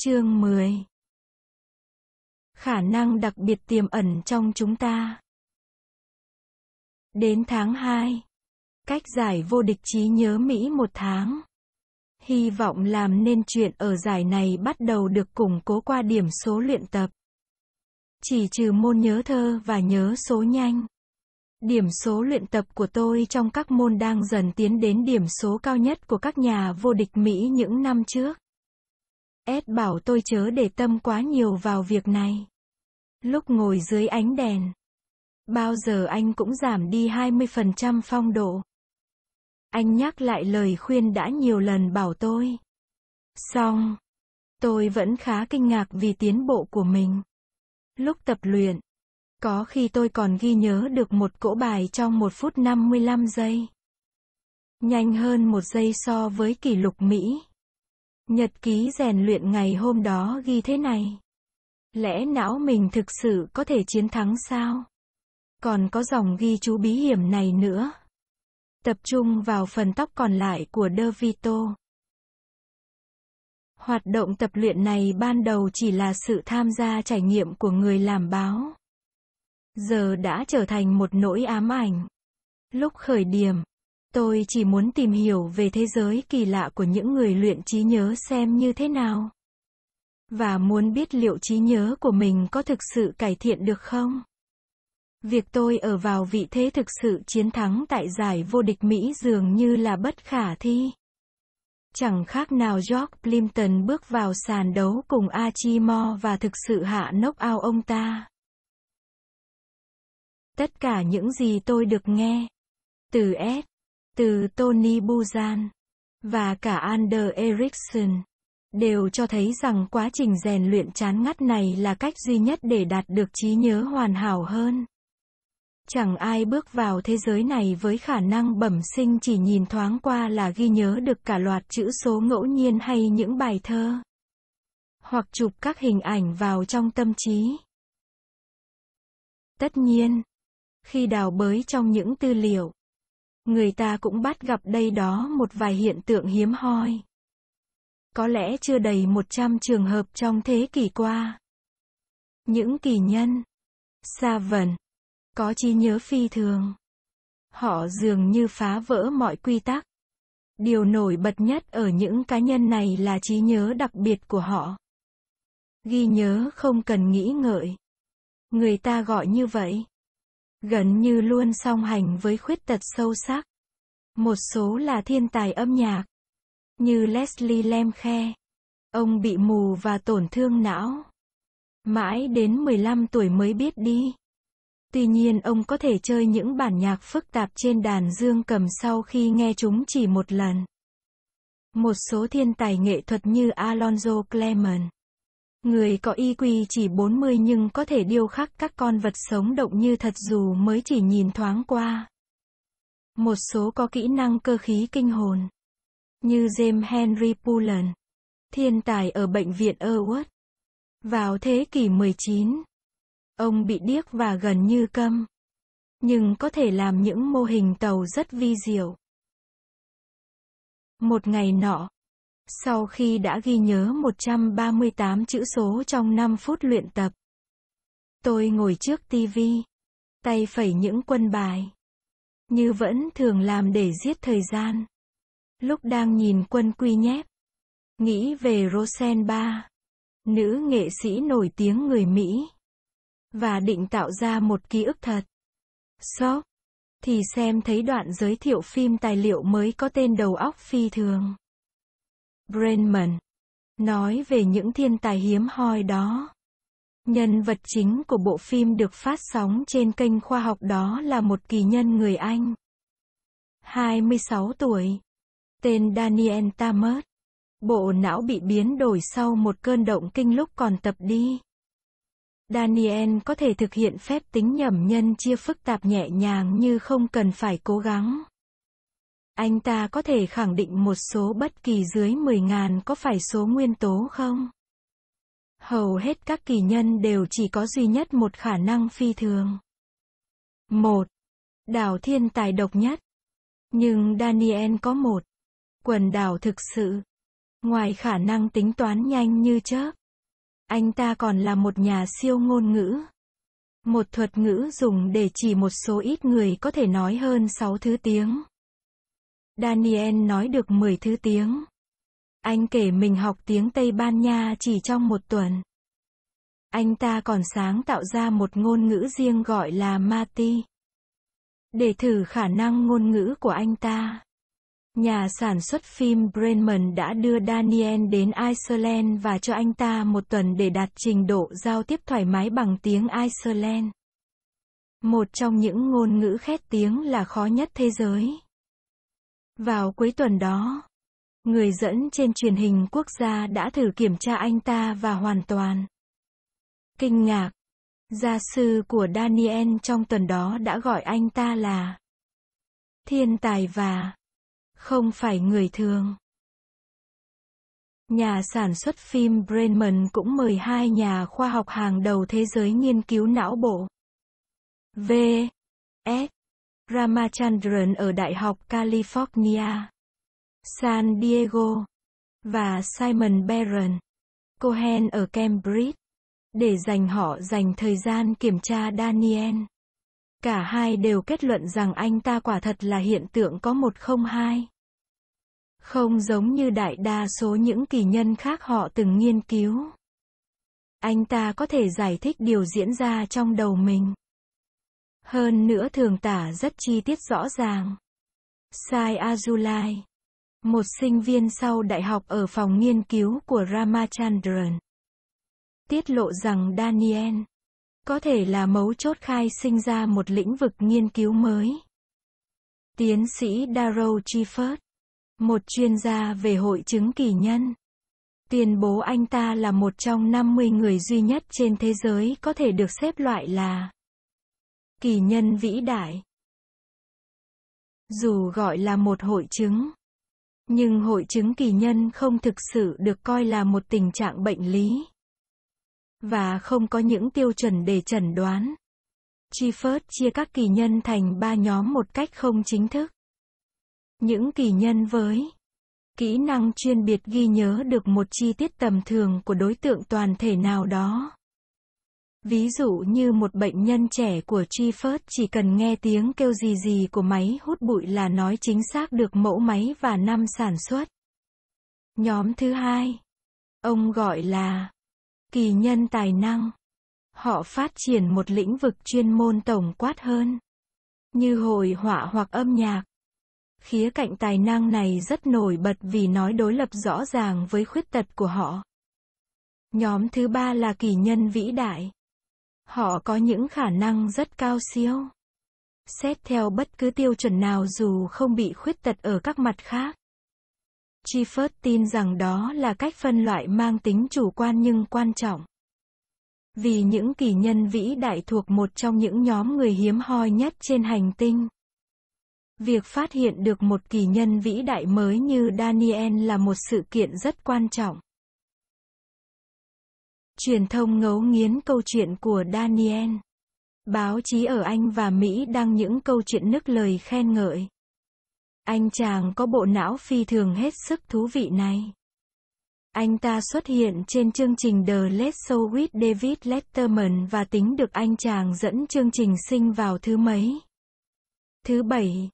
Chương 10 Khả năng đặc biệt tiềm ẩn trong chúng ta Đến tháng 2 Cách giải vô địch trí nhớ Mỹ một tháng Hy vọng làm nên chuyện ở giải này bắt đầu được củng cố qua điểm số luyện tập. Chỉ trừ môn nhớ thơ và nhớ số nhanh. Điểm số luyện tập của tôi trong các môn đang dần tiến đến điểm số cao nhất của các nhà vô địch Mỹ những năm trước. S bảo tôi chớ để tâm quá nhiều vào việc này. Lúc ngồi dưới ánh đèn, bao giờ anh cũng giảm đi 20% phong độ. Anh nhắc lại lời khuyên đã nhiều lần bảo tôi. Xong, tôi vẫn khá kinh ngạc vì tiến bộ của mình. Lúc tập luyện, có khi tôi còn ghi nhớ được một cỗ bài trong 1 phút 55 giây. Nhanh hơn một giây so với kỷ lục Mỹ. Nhật ký rèn luyện ngày hôm đó ghi thế này. Lẽ não mình thực sự có thể chiến thắng sao? Còn có dòng ghi chú bí hiểm này nữa. Tập trung vào phần tóc còn lại của De Vito. Hoạt động tập luyện này ban đầu chỉ là sự tham gia trải nghiệm của người làm báo. Giờ đã trở thành một nỗi ám ảnh. Lúc khởi điểm, Tôi chỉ muốn tìm hiểu về thế giới kỳ lạ của những người luyện trí nhớ xem như thế nào. Và muốn biết liệu trí nhớ của mình có thực sự cải thiện được không? Việc tôi ở vào vị thế thực sự chiến thắng tại giải vô địch Mỹ dường như là bất khả thi. Chẳng khác nào George Plimpton bước vào sàn đấu cùng Achimo và thực sự hạ nốc ao ông ta. Tất cả những gì tôi được nghe từ S từ Tony Buzan và cả Ander Ericsson đều cho thấy rằng quá trình rèn luyện chán ngắt này là cách duy nhất để đạt được trí nhớ hoàn hảo hơn. Chẳng ai bước vào thế giới này với khả năng bẩm sinh chỉ nhìn thoáng qua là ghi nhớ được cả loạt chữ số ngẫu nhiên hay những bài thơ. Hoặc chụp các hình ảnh vào trong tâm trí. Tất nhiên, khi đào bới trong những tư liệu, người ta cũng bắt gặp đây đó một vài hiện tượng hiếm hoi. Có lẽ chưa đầy 100 trường hợp trong thế kỷ qua. Những kỳ nhân, xa vần, có trí nhớ phi thường. Họ dường như phá vỡ mọi quy tắc. Điều nổi bật nhất ở những cá nhân này là trí nhớ đặc biệt của họ. Ghi nhớ không cần nghĩ ngợi. Người ta gọi như vậy gần như luôn song hành với khuyết tật sâu sắc. Một số là thiên tài âm nhạc, như Leslie Lemke. Ông bị mù và tổn thương não. Mãi đến 15 tuổi mới biết đi. Tuy nhiên ông có thể chơi những bản nhạc phức tạp trên đàn dương cầm sau khi nghe chúng chỉ một lần. Một số thiên tài nghệ thuật như Alonzo Clement Người có IQ chỉ 40 nhưng có thể điêu khắc các con vật sống động như thật dù mới chỉ nhìn thoáng qua. Một số có kỹ năng cơ khí kinh hồn. Như James Henry Pullen, thiên tài ở bệnh viện Erwood. Vào thế kỷ 19, ông bị điếc và gần như câm. Nhưng có thể làm những mô hình tàu rất vi diệu. Một ngày nọ, sau khi đã ghi nhớ 138 chữ số trong 5 phút luyện tập, tôi ngồi trước tivi, tay phẩy những quân bài. Như vẫn thường làm để giết thời gian. Lúc đang nhìn quân quy nhép, nghĩ về Rosen Ba, nữ nghệ sĩ nổi tiếng người Mỹ, và định tạo ra một ký ức thật. Shop, thì xem thấy đoạn giới thiệu phim tài liệu mới có tên đầu óc phi thường. Brenman nói về những thiên tài hiếm hoi đó. Nhân vật chính của bộ phim được phát sóng trên kênh khoa học đó là một kỳ nhân người Anh. 26 tuổi. Tên Daniel Tamert. Bộ não bị biến đổi sau một cơn động kinh lúc còn tập đi. Daniel có thể thực hiện phép tính nhẩm nhân chia phức tạp nhẹ nhàng như không cần phải cố gắng. Anh ta có thể khẳng định một số bất kỳ dưới 10.000 có phải số nguyên tố không? Hầu hết các kỳ nhân đều chỉ có duy nhất một khả năng phi thường. 1. Đảo thiên tài độc nhất. Nhưng Daniel có một. Quần đảo thực sự. Ngoài khả năng tính toán nhanh như chớp, anh ta còn là một nhà siêu ngôn ngữ. Một thuật ngữ dùng để chỉ một số ít người có thể nói hơn 6 thứ tiếng. Daniel nói được 10 thứ tiếng. Anh kể mình học tiếng Tây Ban Nha chỉ trong một tuần. Anh ta còn sáng tạo ra một ngôn ngữ riêng gọi là Mati. Để thử khả năng ngôn ngữ của anh ta. Nhà sản xuất phim Brenman đã đưa Daniel đến Iceland và cho anh ta một tuần để đạt trình độ giao tiếp thoải mái bằng tiếng Iceland. Một trong những ngôn ngữ khét tiếng là khó nhất thế giới. Vào cuối tuần đó, người dẫn trên truyền hình quốc gia đã thử kiểm tra anh ta và hoàn toàn kinh ngạc. Gia sư của Daniel trong tuần đó đã gọi anh ta là thiên tài và không phải người thường. Nhà sản xuất phim Brenman cũng mời hai nhà khoa học hàng đầu thế giới nghiên cứu não bộ. V. S. Ramachandran ở Đại học California, San Diego, và Simon Baron Cohen ở Cambridge, để dành họ dành thời gian kiểm tra Daniel. Cả hai đều kết luận rằng anh ta quả thật là hiện tượng có một không hai. Không giống như đại đa số những kỳ nhân khác họ từng nghiên cứu. Anh ta có thể giải thích điều diễn ra trong đầu mình. Hơn nữa thường tả rất chi tiết rõ ràng. Sai Azulai, một sinh viên sau đại học ở phòng nghiên cứu của Ramachandran, tiết lộ rằng Daniel có thể là mấu chốt khai sinh ra một lĩnh vực nghiên cứu mới. Tiến sĩ Darrow Gifford, một chuyên gia về hội chứng kỳ nhân, tuyên bố anh ta là một trong 50 người duy nhất trên thế giới có thể được xếp loại là Kỳ nhân vĩ đại. Dù gọi là một hội chứng, nhưng hội chứng kỳ nhân không thực sự được coi là một tình trạng bệnh lý và không có những tiêu chuẩn để chẩn đoán. Chi phớt chia các kỳ nhân thành ba nhóm một cách không chính thức. Những kỳ nhân với kỹ năng chuyên biệt ghi nhớ được một chi tiết tầm thường của đối tượng toàn thể nào đó Ví dụ như một bệnh nhân trẻ của Trifert chỉ cần nghe tiếng kêu gì gì của máy hút bụi là nói chính xác được mẫu máy và năm sản xuất. Nhóm thứ hai, ông gọi là kỳ nhân tài năng. Họ phát triển một lĩnh vực chuyên môn tổng quát hơn, như hội họa hoặc âm nhạc. Khía cạnh tài năng này rất nổi bật vì nói đối lập rõ ràng với khuyết tật của họ. Nhóm thứ ba là kỳ nhân vĩ đại. Họ có những khả năng rất cao siêu. Xét theo bất cứ tiêu chuẩn nào dù không bị khuyết tật ở các mặt khác. Chi tin rằng đó là cách phân loại mang tính chủ quan nhưng quan trọng. Vì những kỳ nhân vĩ đại thuộc một trong những nhóm người hiếm hoi nhất trên hành tinh. Việc phát hiện được một kỳ nhân vĩ đại mới như Daniel là một sự kiện rất quan trọng. Truyền thông ngấu nghiến câu chuyện của Daniel. Báo chí ở Anh và Mỹ đăng những câu chuyện nức lời khen ngợi. Anh chàng có bộ não phi thường hết sức thú vị này. Anh ta xuất hiện trên chương trình The Late Show with David Letterman và tính được anh chàng dẫn chương trình sinh vào thứ mấy. Thứ bảy.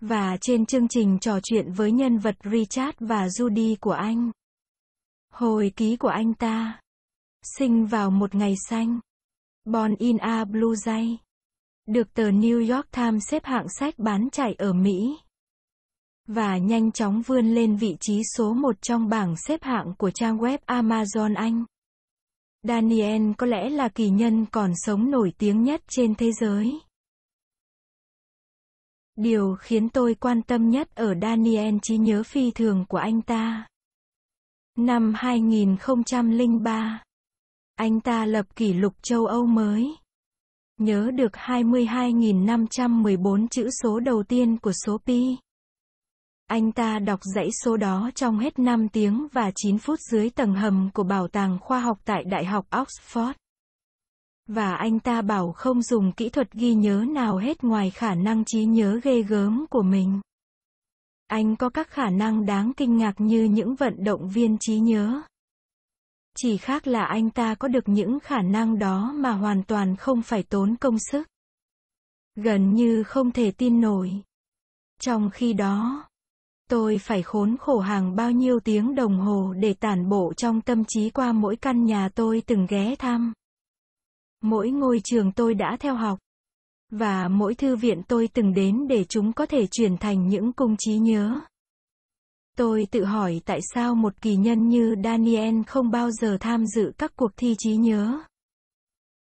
Và trên chương trình trò chuyện với nhân vật Richard và Judy của anh. Hồi ký của anh ta. Sinh vào một ngày xanh. Born in a Blue Day Được tờ New York Times xếp hạng sách bán chạy ở Mỹ. Và nhanh chóng vươn lên vị trí số 1 trong bảng xếp hạng của trang web Amazon Anh. Daniel có lẽ là kỳ nhân còn sống nổi tiếng nhất trên thế giới. Điều khiến tôi quan tâm nhất ở Daniel trí nhớ phi thường của anh ta. Năm 2003 anh ta lập kỷ lục châu Âu mới. Nhớ được 22.514 chữ số đầu tiên của số pi. Anh ta đọc dãy số đó trong hết 5 tiếng và 9 phút dưới tầng hầm của bảo tàng khoa học tại Đại học Oxford. Và anh ta bảo không dùng kỹ thuật ghi nhớ nào hết ngoài khả năng trí nhớ ghê gớm của mình. Anh có các khả năng đáng kinh ngạc như những vận động viên trí nhớ chỉ khác là anh ta có được những khả năng đó mà hoàn toàn không phải tốn công sức. Gần như không thể tin nổi. Trong khi đó, tôi phải khốn khổ hàng bao nhiêu tiếng đồng hồ để tản bộ trong tâm trí qua mỗi căn nhà tôi từng ghé thăm. Mỗi ngôi trường tôi đã theo học. Và mỗi thư viện tôi từng đến để chúng có thể chuyển thành những cung trí nhớ. Tôi tự hỏi tại sao một kỳ nhân như Daniel không bao giờ tham dự các cuộc thi trí nhớ.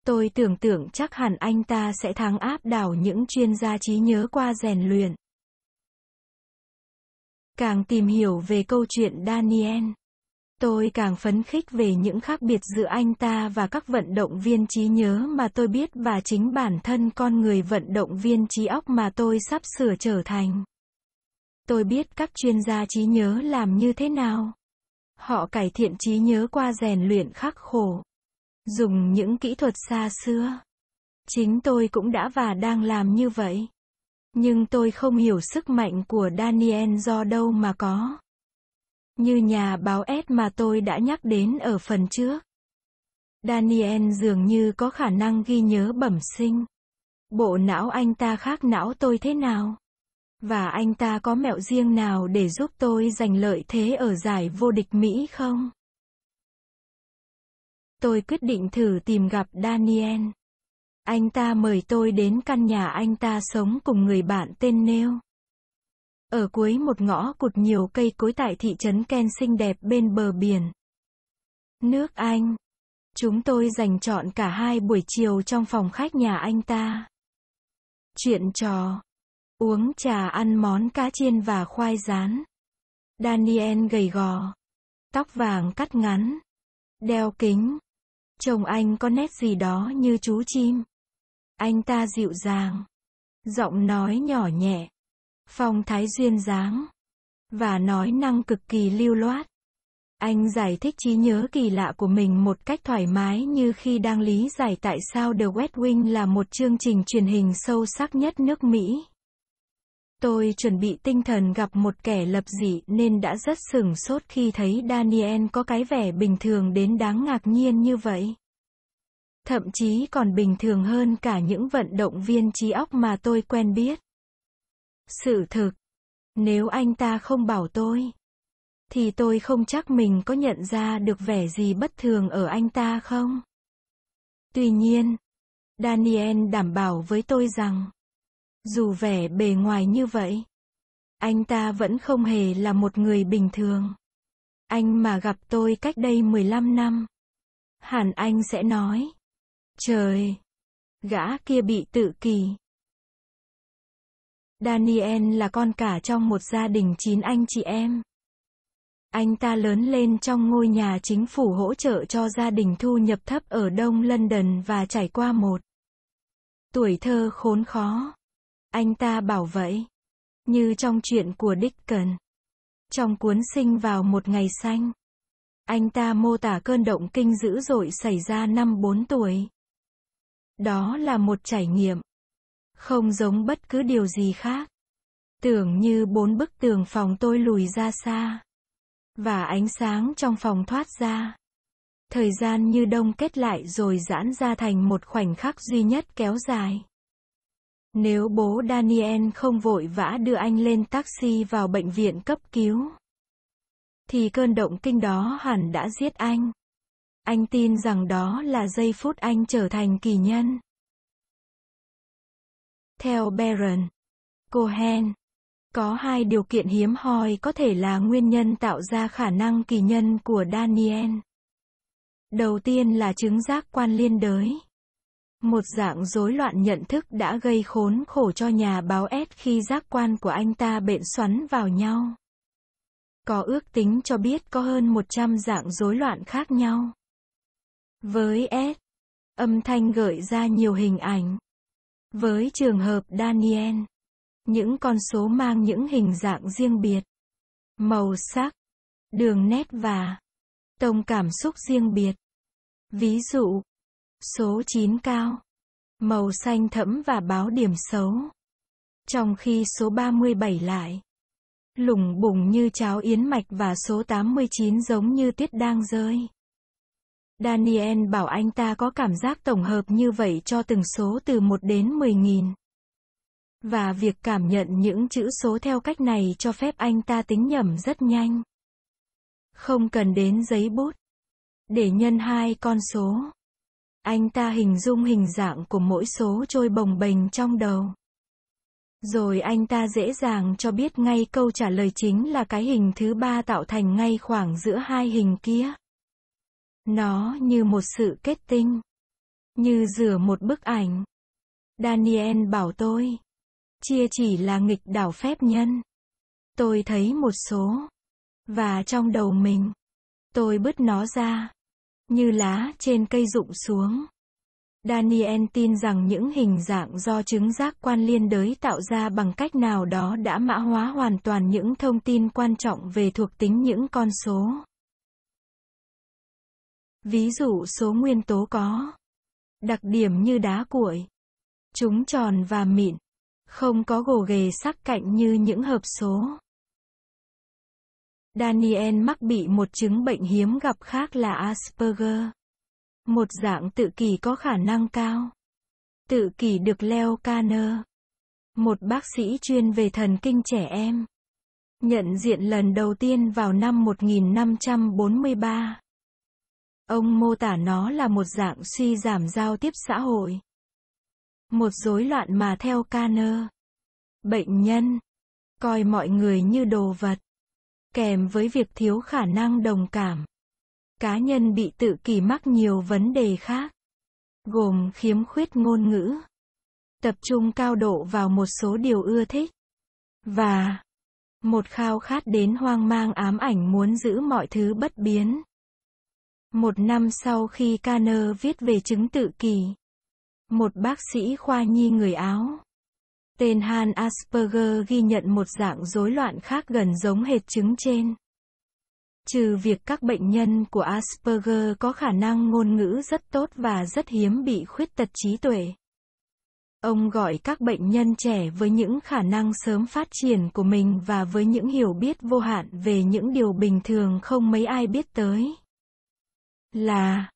Tôi tưởng tượng chắc hẳn anh ta sẽ thắng áp đảo những chuyên gia trí nhớ qua rèn luyện. Càng tìm hiểu về câu chuyện Daniel, tôi càng phấn khích về những khác biệt giữa anh ta và các vận động viên trí nhớ mà tôi biết và chính bản thân con người vận động viên trí óc mà tôi sắp sửa trở thành tôi biết các chuyên gia trí nhớ làm như thế nào. Họ cải thiện trí nhớ qua rèn luyện khắc khổ, dùng những kỹ thuật xa xưa. Chính tôi cũng đã và đang làm như vậy. Nhưng tôi không hiểu sức mạnh của Daniel do đâu mà có. Như nhà báo S mà tôi đã nhắc đến ở phần trước. Daniel dường như có khả năng ghi nhớ bẩm sinh. Bộ não anh ta khác não tôi thế nào? Và anh ta có mẹo riêng nào để giúp tôi giành lợi thế ở giải vô địch Mỹ không? Tôi quyết định thử tìm gặp Daniel. Anh ta mời tôi đến căn nhà anh ta sống cùng người bạn tên Neil. Ở cuối một ngõ cụt nhiều cây cối tại thị trấn Ken xinh đẹp bên bờ biển. Nước Anh. Chúng tôi dành chọn cả hai buổi chiều trong phòng khách nhà anh ta. Chuyện trò. Uống trà ăn món cá chiên và khoai rán. Daniel gầy gò. Tóc vàng cắt ngắn. Đeo kính. Chồng anh có nét gì đó như chú chim. Anh ta dịu dàng. Giọng nói nhỏ nhẹ. Phong thái duyên dáng. Và nói năng cực kỳ lưu loát. Anh giải thích trí nhớ kỳ lạ của mình một cách thoải mái như khi đang lý giải tại sao The West Wing là một chương trình truyền hình sâu sắc nhất nước Mỹ. Tôi chuẩn bị tinh thần gặp một kẻ lập dị nên đã rất sửng sốt khi thấy Daniel có cái vẻ bình thường đến đáng ngạc nhiên như vậy. Thậm chí còn bình thường hơn cả những vận động viên trí óc mà tôi quen biết. Sự thực, nếu anh ta không bảo tôi, thì tôi không chắc mình có nhận ra được vẻ gì bất thường ở anh ta không. Tuy nhiên, Daniel đảm bảo với tôi rằng, dù vẻ bề ngoài như vậy, anh ta vẫn không hề là một người bình thường. Anh mà gặp tôi cách đây 15 năm, hẳn anh sẽ nói, trời, gã kia bị tự kỳ. Daniel là con cả trong một gia đình chín anh chị em. Anh ta lớn lên trong ngôi nhà chính phủ hỗ trợ cho gia đình thu nhập thấp ở Đông London và trải qua một tuổi thơ khốn khó. Anh ta bảo vậy. Như trong chuyện của Dickens. Trong cuốn sinh vào một ngày xanh. Anh ta mô tả cơn động kinh dữ dội xảy ra năm 4 tuổi. Đó là một trải nghiệm. Không giống bất cứ điều gì khác. Tưởng như bốn bức tường phòng tôi lùi ra xa. Và ánh sáng trong phòng thoát ra. Thời gian như đông kết lại rồi giãn ra thành một khoảnh khắc duy nhất kéo dài. Nếu bố Daniel không vội vã đưa anh lên taxi vào bệnh viện cấp cứu, thì cơn động kinh đó hẳn đã giết anh. Anh tin rằng đó là giây phút anh trở thành kỳ nhân. Theo Baron Cohen, có hai điều kiện hiếm hoi có thể là nguyên nhân tạo ra khả năng kỳ nhân của Daniel. Đầu tiên là chứng giác quan liên đới. Một dạng rối loạn nhận thức đã gây khốn khổ cho nhà báo S khi giác quan của anh ta bện xoắn vào nhau. Có ước tính cho biết có hơn 100 dạng rối loạn khác nhau. Với S, âm thanh gợi ra nhiều hình ảnh. Với trường hợp Daniel, những con số mang những hình dạng riêng biệt, màu sắc, đường nét và tông cảm xúc riêng biệt. Ví dụ, Số 9 cao. Màu xanh thẫm và báo điểm xấu. Trong khi số 37 lại. Lủng bủng như cháo yến mạch và số 89 giống như tiết đang rơi. Daniel bảo anh ta có cảm giác tổng hợp như vậy cho từng số từ 1 đến 10.000. Và việc cảm nhận những chữ số theo cách này cho phép anh ta tính nhẩm rất nhanh. Không cần đến giấy bút. Để nhân hai con số. Anh ta hình dung hình dạng của mỗi số trôi bồng bềnh trong đầu. Rồi anh ta dễ dàng cho biết ngay câu trả lời chính là cái hình thứ ba tạo thành ngay khoảng giữa hai hình kia. Nó như một sự kết tinh. Như rửa một bức ảnh. Daniel bảo tôi. Chia chỉ là nghịch đảo phép nhân. Tôi thấy một số. Và trong đầu mình. Tôi bứt nó ra như lá trên cây rụng xuống. Daniel tin rằng những hình dạng do chứng giác quan liên đới tạo ra bằng cách nào đó đã mã hóa hoàn toàn những thông tin quan trọng về thuộc tính những con số. Ví dụ số nguyên tố có đặc điểm như đá cuội, chúng tròn và mịn, không có gồ ghề sắc cạnh như những hợp số. Daniel mắc bị một chứng bệnh hiếm gặp khác là Asperger. Một dạng tự kỷ có khả năng cao. Tự kỷ được Leo Kanner, một bác sĩ chuyên về thần kinh trẻ em, nhận diện lần đầu tiên vào năm 1543. Ông mô tả nó là một dạng suy giảm giao tiếp xã hội. Một rối loạn mà theo Kanner, bệnh nhân coi mọi người như đồ vật kèm với việc thiếu khả năng đồng cảm. Cá nhân bị tự kỷ mắc nhiều vấn đề khác, gồm khiếm khuyết ngôn ngữ, tập trung cao độ vào một số điều ưa thích, và một khao khát đến hoang mang ám ảnh muốn giữ mọi thứ bất biến. Một năm sau khi Kanner viết về chứng tự kỷ, một bác sĩ khoa nhi người Áo Tên Han Asperger ghi nhận một dạng rối loạn khác gần giống hệt chứng trên. Trừ việc các bệnh nhân của Asperger có khả năng ngôn ngữ rất tốt và rất hiếm bị khuyết tật trí tuệ. Ông gọi các bệnh nhân trẻ với những khả năng sớm phát triển của mình và với những hiểu biết vô hạn về những điều bình thường không mấy ai biết tới. Là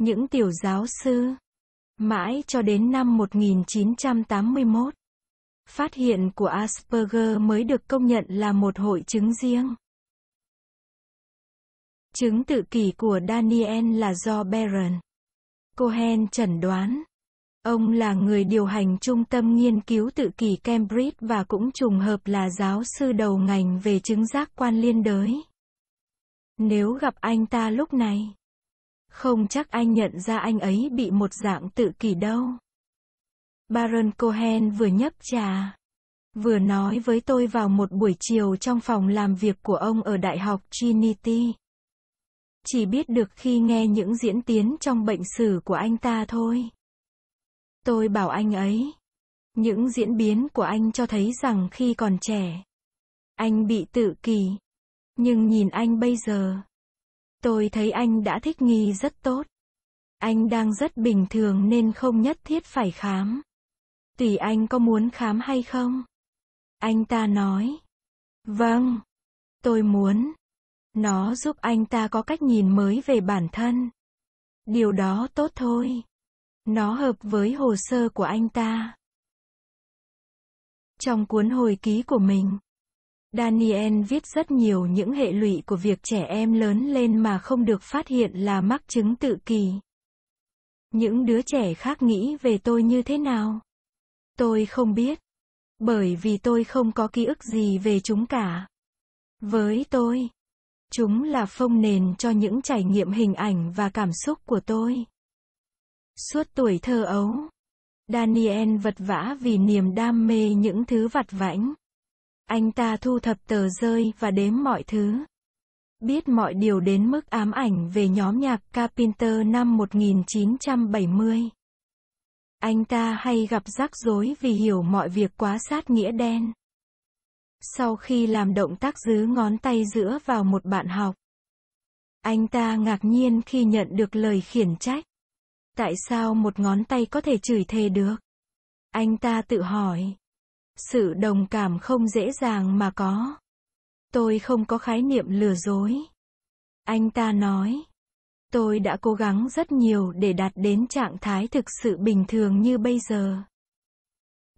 những tiểu giáo sư. Mãi cho đến năm 1981, Phát hiện của Asperger mới được công nhận là một hội chứng riêng. Chứng tự kỷ của Daniel là do Baron Cohen chẩn đoán. Ông là người điều hành trung tâm nghiên cứu tự kỷ Cambridge và cũng trùng hợp là giáo sư đầu ngành về chứng giác quan liên đới. Nếu gặp anh ta lúc này, không chắc anh nhận ra anh ấy bị một dạng tự kỷ đâu. Baron Cohen vừa nhấp trà, vừa nói với tôi vào một buổi chiều trong phòng làm việc của ông ở Đại học Trinity. Chỉ biết được khi nghe những diễn tiến trong bệnh sử của anh ta thôi. Tôi bảo anh ấy, những diễn biến của anh cho thấy rằng khi còn trẻ, anh bị tự kỳ. Nhưng nhìn anh bây giờ, tôi thấy anh đã thích nghi rất tốt. Anh đang rất bình thường nên không nhất thiết phải khám. Tỷ anh có muốn khám hay không? Anh ta nói. Vâng, tôi muốn. Nó giúp anh ta có cách nhìn mới về bản thân. Điều đó tốt thôi. Nó hợp với hồ sơ của anh ta. Trong cuốn hồi ký của mình, Daniel viết rất nhiều những hệ lụy của việc trẻ em lớn lên mà không được phát hiện là mắc chứng tự kỷ. Những đứa trẻ khác nghĩ về tôi như thế nào? Tôi không biết. Bởi vì tôi không có ký ức gì về chúng cả. Với tôi, chúng là phông nền cho những trải nghiệm hình ảnh và cảm xúc của tôi. Suốt tuổi thơ ấu, Daniel vật vã vì niềm đam mê những thứ vặt vãnh. Anh ta thu thập tờ rơi và đếm mọi thứ. Biết mọi điều đến mức ám ảnh về nhóm nhạc Carpenter năm 1970. Anh ta hay gặp rắc rối vì hiểu mọi việc quá sát nghĩa đen. Sau khi làm động tác giữ ngón tay giữa vào một bạn học, anh ta ngạc nhiên khi nhận được lời khiển trách. Tại sao một ngón tay có thể chửi thề được? Anh ta tự hỏi. Sự đồng cảm không dễ dàng mà có. Tôi không có khái niệm lừa dối. Anh ta nói. Tôi đã cố gắng rất nhiều để đạt đến trạng thái thực sự bình thường như bây giờ.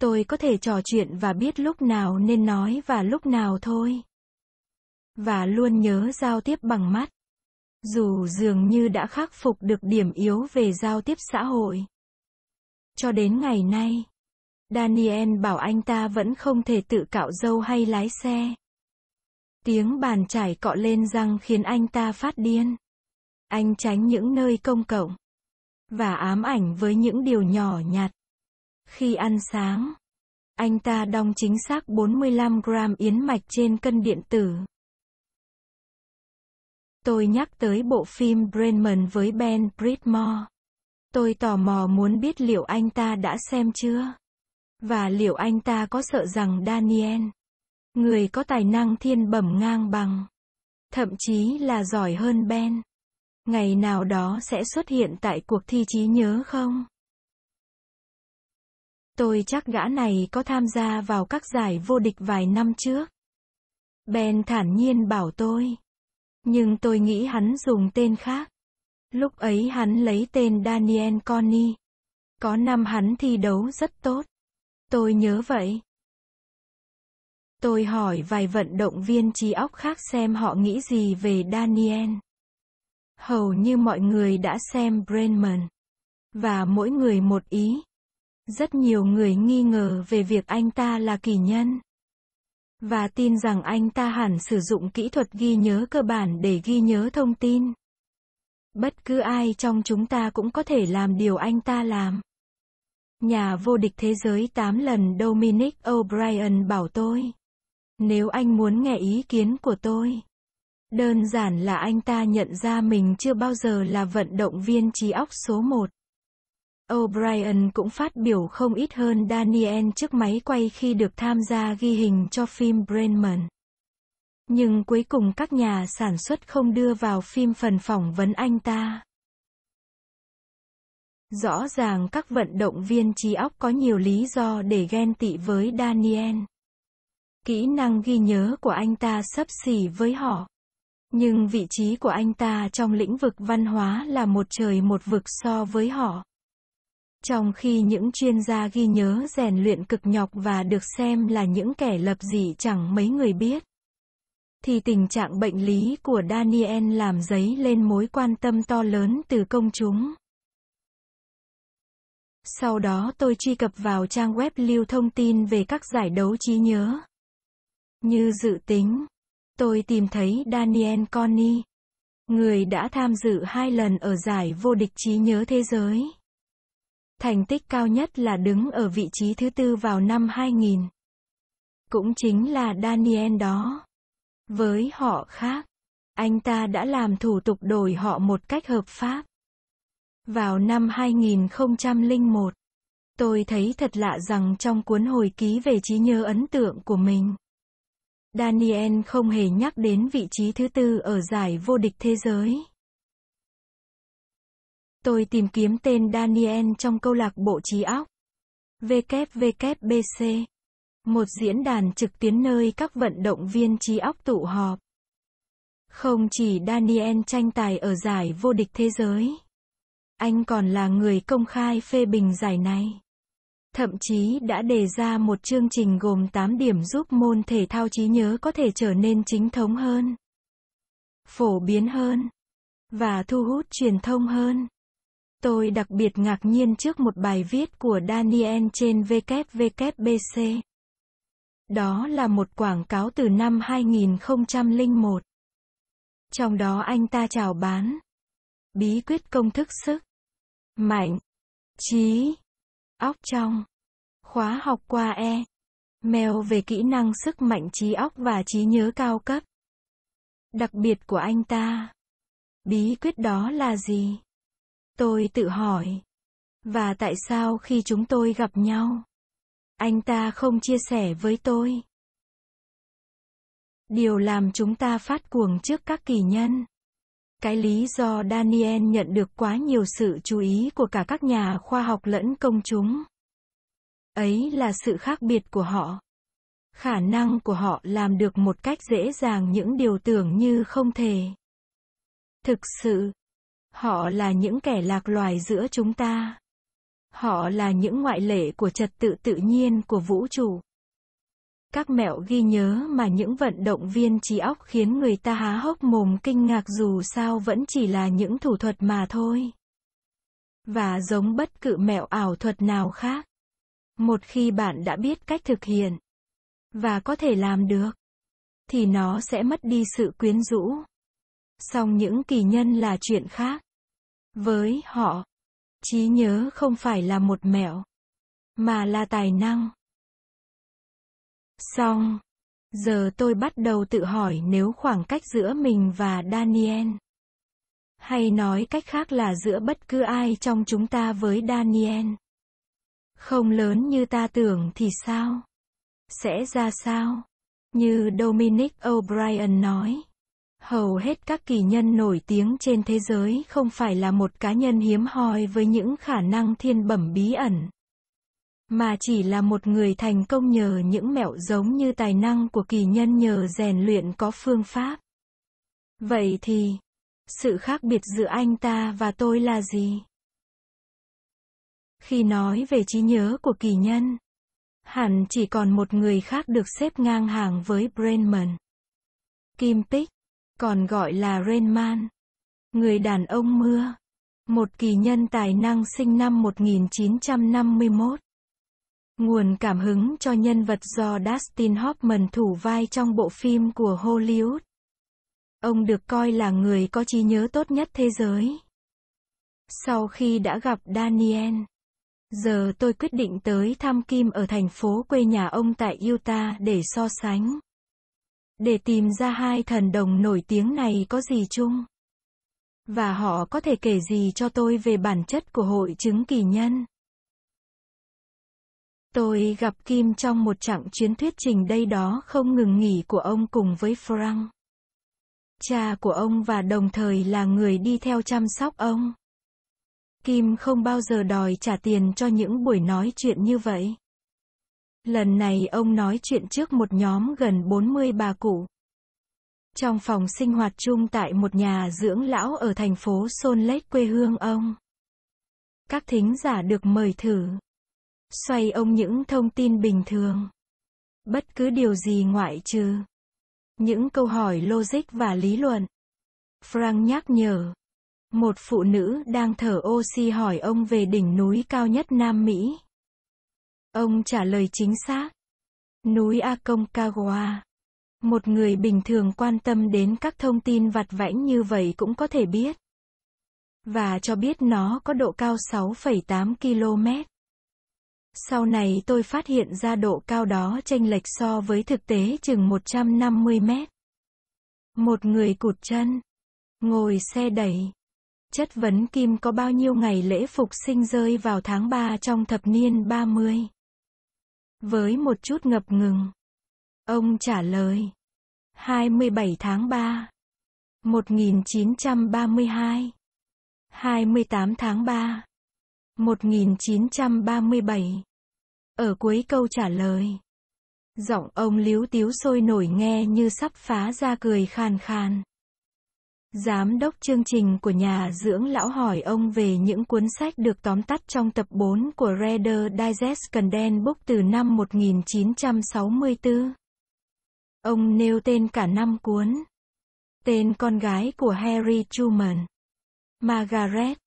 Tôi có thể trò chuyện và biết lúc nào nên nói và lúc nào thôi. Và luôn nhớ giao tiếp bằng mắt. Dù dường như đã khắc phục được điểm yếu về giao tiếp xã hội. Cho đến ngày nay, Daniel bảo anh ta vẫn không thể tự cạo dâu hay lái xe. Tiếng bàn chải cọ lên răng khiến anh ta phát điên. Anh tránh những nơi công cộng và ám ảnh với những điều nhỏ nhặt. Khi ăn sáng, anh ta đong chính xác 45 gram yến mạch trên cân điện tử. Tôi nhắc tới bộ phim Brenman với Ben Bridmore. Tôi tò mò muốn biết liệu anh ta đã xem chưa? Và liệu anh ta có sợ rằng Daniel, người có tài năng thiên bẩm ngang bằng, thậm chí là giỏi hơn Ben, ngày nào đó sẽ xuất hiện tại cuộc thi trí nhớ không? Tôi chắc gã này có tham gia vào các giải vô địch vài năm trước. Ben thản nhiên bảo tôi. Nhưng tôi nghĩ hắn dùng tên khác. Lúc ấy hắn lấy tên Daniel Connie. Có năm hắn thi đấu rất tốt. Tôi nhớ vậy. Tôi hỏi vài vận động viên trí óc khác xem họ nghĩ gì về Daniel. Hầu như mọi người đã xem Brainman Và mỗi người một ý. Rất nhiều người nghi ngờ về việc anh ta là kỳ nhân. Và tin rằng anh ta hẳn sử dụng kỹ thuật ghi nhớ cơ bản để ghi nhớ thông tin. Bất cứ ai trong chúng ta cũng có thể làm điều anh ta làm. Nhà vô địch thế giới 8 lần Dominic O'Brien bảo tôi. Nếu anh muốn nghe ý kiến của tôi, Đơn giản là anh ta nhận ra mình chưa bao giờ là vận động viên trí óc số 1. O'Brien cũng phát biểu không ít hơn Daniel trước máy quay khi được tham gia ghi hình cho phim Brainman. Nhưng cuối cùng các nhà sản xuất không đưa vào phim phần phỏng vấn anh ta. Rõ ràng các vận động viên trí óc có nhiều lý do để ghen tị với Daniel. Kỹ năng ghi nhớ của anh ta sấp xỉ với họ. Nhưng vị trí của anh ta trong lĩnh vực văn hóa là một trời một vực so với họ. Trong khi những chuyên gia ghi nhớ rèn luyện cực nhọc và được xem là những kẻ lập dị chẳng mấy người biết, thì tình trạng bệnh lý của Daniel làm giấy lên mối quan tâm to lớn từ công chúng. Sau đó tôi truy cập vào trang web lưu thông tin về các giải đấu trí nhớ. Như dự tính, tôi tìm thấy Daniel Conny, người đã tham dự hai lần ở giải vô địch trí nhớ thế giới. Thành tích cao nhất là đứng ở vị trí thứ tư vào năm 2000. Cũng chính là Daniel đó. Với họ khác, anh ta đã làm thủ tục đổi họ một cách hợp pháp. Vào năm 2001, tôi thấy thật lạ rằng trong cuốn hồi ký về trí nhớ ấn tượng của mình, Daniel không hề nhắc đến vị trí thứ tư ở giải vô địch thế giới. Tôi tìm kiếm tên Daniel trong câu lạc bộ trí óc. WWBC. Một diễn đàn trực tuyến nơi các vận động viên trí óc tụ họp. Không chỉ Daniel tranh tài ở giải vô địch thế giới. Anh còn là người công khai phê bình giải này. Thậm chí đã đề ra một chương trình gồm 8 điểm giúp môn thể thao trí nhớ có thể trở nên chính thống hơn, phổ biến hơn, và thu hút truyền thông hơn. Tôi đặc biệt ngạc nhiên trước một bài viết của Daniel trên WWBC. Đó là một quảng cáo từ năm 2001. Trong đó anh ta chào bán bí quyết công thức sức mạnh trí óc trong. Khóa học qua e. Mèo về kỹ năng sức mạnh trí óc và trí nhớ cao cấp. Đặc biệt của anh ta. Bí quyết đó là gì? Tôi tự hỏi. Và tại sao khi chúng tôi gặp nhau, anh ta không chia sẻ với tôi? Điều làm chúng ta phát cuồng trước các kỳ nhân. Cái lý do Daniel nhận được quá nhiều sự chú ý của cả các nhà khoa học lẫn công chúng. Ấy là sự khác biệt của họ. Khả năng của họ làm được một cách dễ dàng những điều tưởng như không thể. Thực sự, họ là những kẻ lạc loài giữa chúng ta. Họ là những ngoại lệ của trật tự tự nhiên của vũ trụ. Các mẹo ghi nhớ mà những vận động viên trí óc khiến người ta há hốc mồm kinh ngạc dù sao vẫn chỉ là những thủ thuật mà thôi. Và giống bất cứ mẹo ảo thuật nào khác. Một khi bạn đã biết cách thực hiện và có thể làm được, thì nó sẽ mất đi sự quyến rũ. Song những kỳ nhân là chuyện khác. Với họ, trí nhớ không phải là một mẹo, mà là tài năng. Xong, giờ tôi bắt đầu tự hỏi nếu khoảng cách giữa mình và Daniel hay nói cách khác là giữa bất cứ ai trong chúng ta với Daniel không lớn như ta tưởng thì sao? Sẽ ra sao? Như Dominic O'Brien nói, hầu hết các kỳ nhân nổi tiếng trên thế giới không phải là một cá nhân hiếm hoi với những khả năng thiên bẩm bí ẩn mà chỉ là một người thành công nhờ những mẹo giống như tài năng của kỳ nhân nhờ rèn luyện có phương pháp. Vậy thì, sự khác biệt giữa anh ta và tôi là gì? Khi nói về trí nhớ của kỳ nhân, hẳn chỉ còn một người khác được xếp ngang hàng với Brainman Kim Pick, còn gọi là Rainman, người đàn ông mưa, một kỳ nhân tài năng sinh năm 1951. Nguồn cảm hứng cho nhân vật do Dustin Hoffman thủ vai trong bộ phim của Hollywood. Ông được coi là người có trí nhớ tốt nhất thế giới. Sau khi đã gặp Daniel, giờ tôi quyết định tới thăm Kim ở thành phố quê nhà ông tại Utah để so sánh. Để tìm ra hai thần đồng nổi tiếng này có gì chung. Và họ có thể kể gì cho tôi về bản chất của hội chứng kỳ nhân. Tôi gặp Kim trong một chặng chuyến thuyết trình đây đó không ngừng nghỉ của ông cùng với Frank. Cha của ông và đồng thời là người đi theo chăm sóc ông. Kim không bao giờ đòi trả tiền cho những buổi nói chuyện như vậy. Lần này ông nói chuyện trước một nhóm gần 40 bà cụ. Trong phòng sinh hoạt chung tại một nhà dưỡng lão ở thành phố Sôn Lake quê hương ông. Các thính giả được mời thử xoay ông những thông tin bình thường. Bất cứ điều gì ngoại trừ. Những câu hỏi logic và lý luận. Frank nhắc nhở. Một phụ nữ đang thở oxy hỏi ông về đỉnh núi cao nhất Nam Mỹ. Ông trả lời chính xác. Núi Aconcagua. Một người bình thường quan tâm đến các thông tin vặt vãnh như vậy cũng có thể biết. Và cho biết nó có độ cao 6,8 km. Sau này tôi phát hiện ra độ cao đó chênh lệch so với thực tế chừng 150 mét. Một người cụt chân, ngồi xe đẩy. Chất vấn Kim có bao nhiêu ngày lễ phục sinh rơi vào tháng 3 trong thập niên 30. Với một chút ngập ngừng, ông trả lời. 27 tháng 3, 1932, 28 tháng 3, 1937. Ở cuối câu trả lời, giọng ông líu Tiếu sôi nổi nghe như sắp phá ra cười khan khan. Giám đốc chương trình của nhà dưỡng lão hỏi ông về những cuốn sách được tóm tắt trong tập 4 của Reader Digest Condensed Book từ năm 1964. Ông nêu tên cả năm cuốn. Tên con gái của Harry Truman. Margaret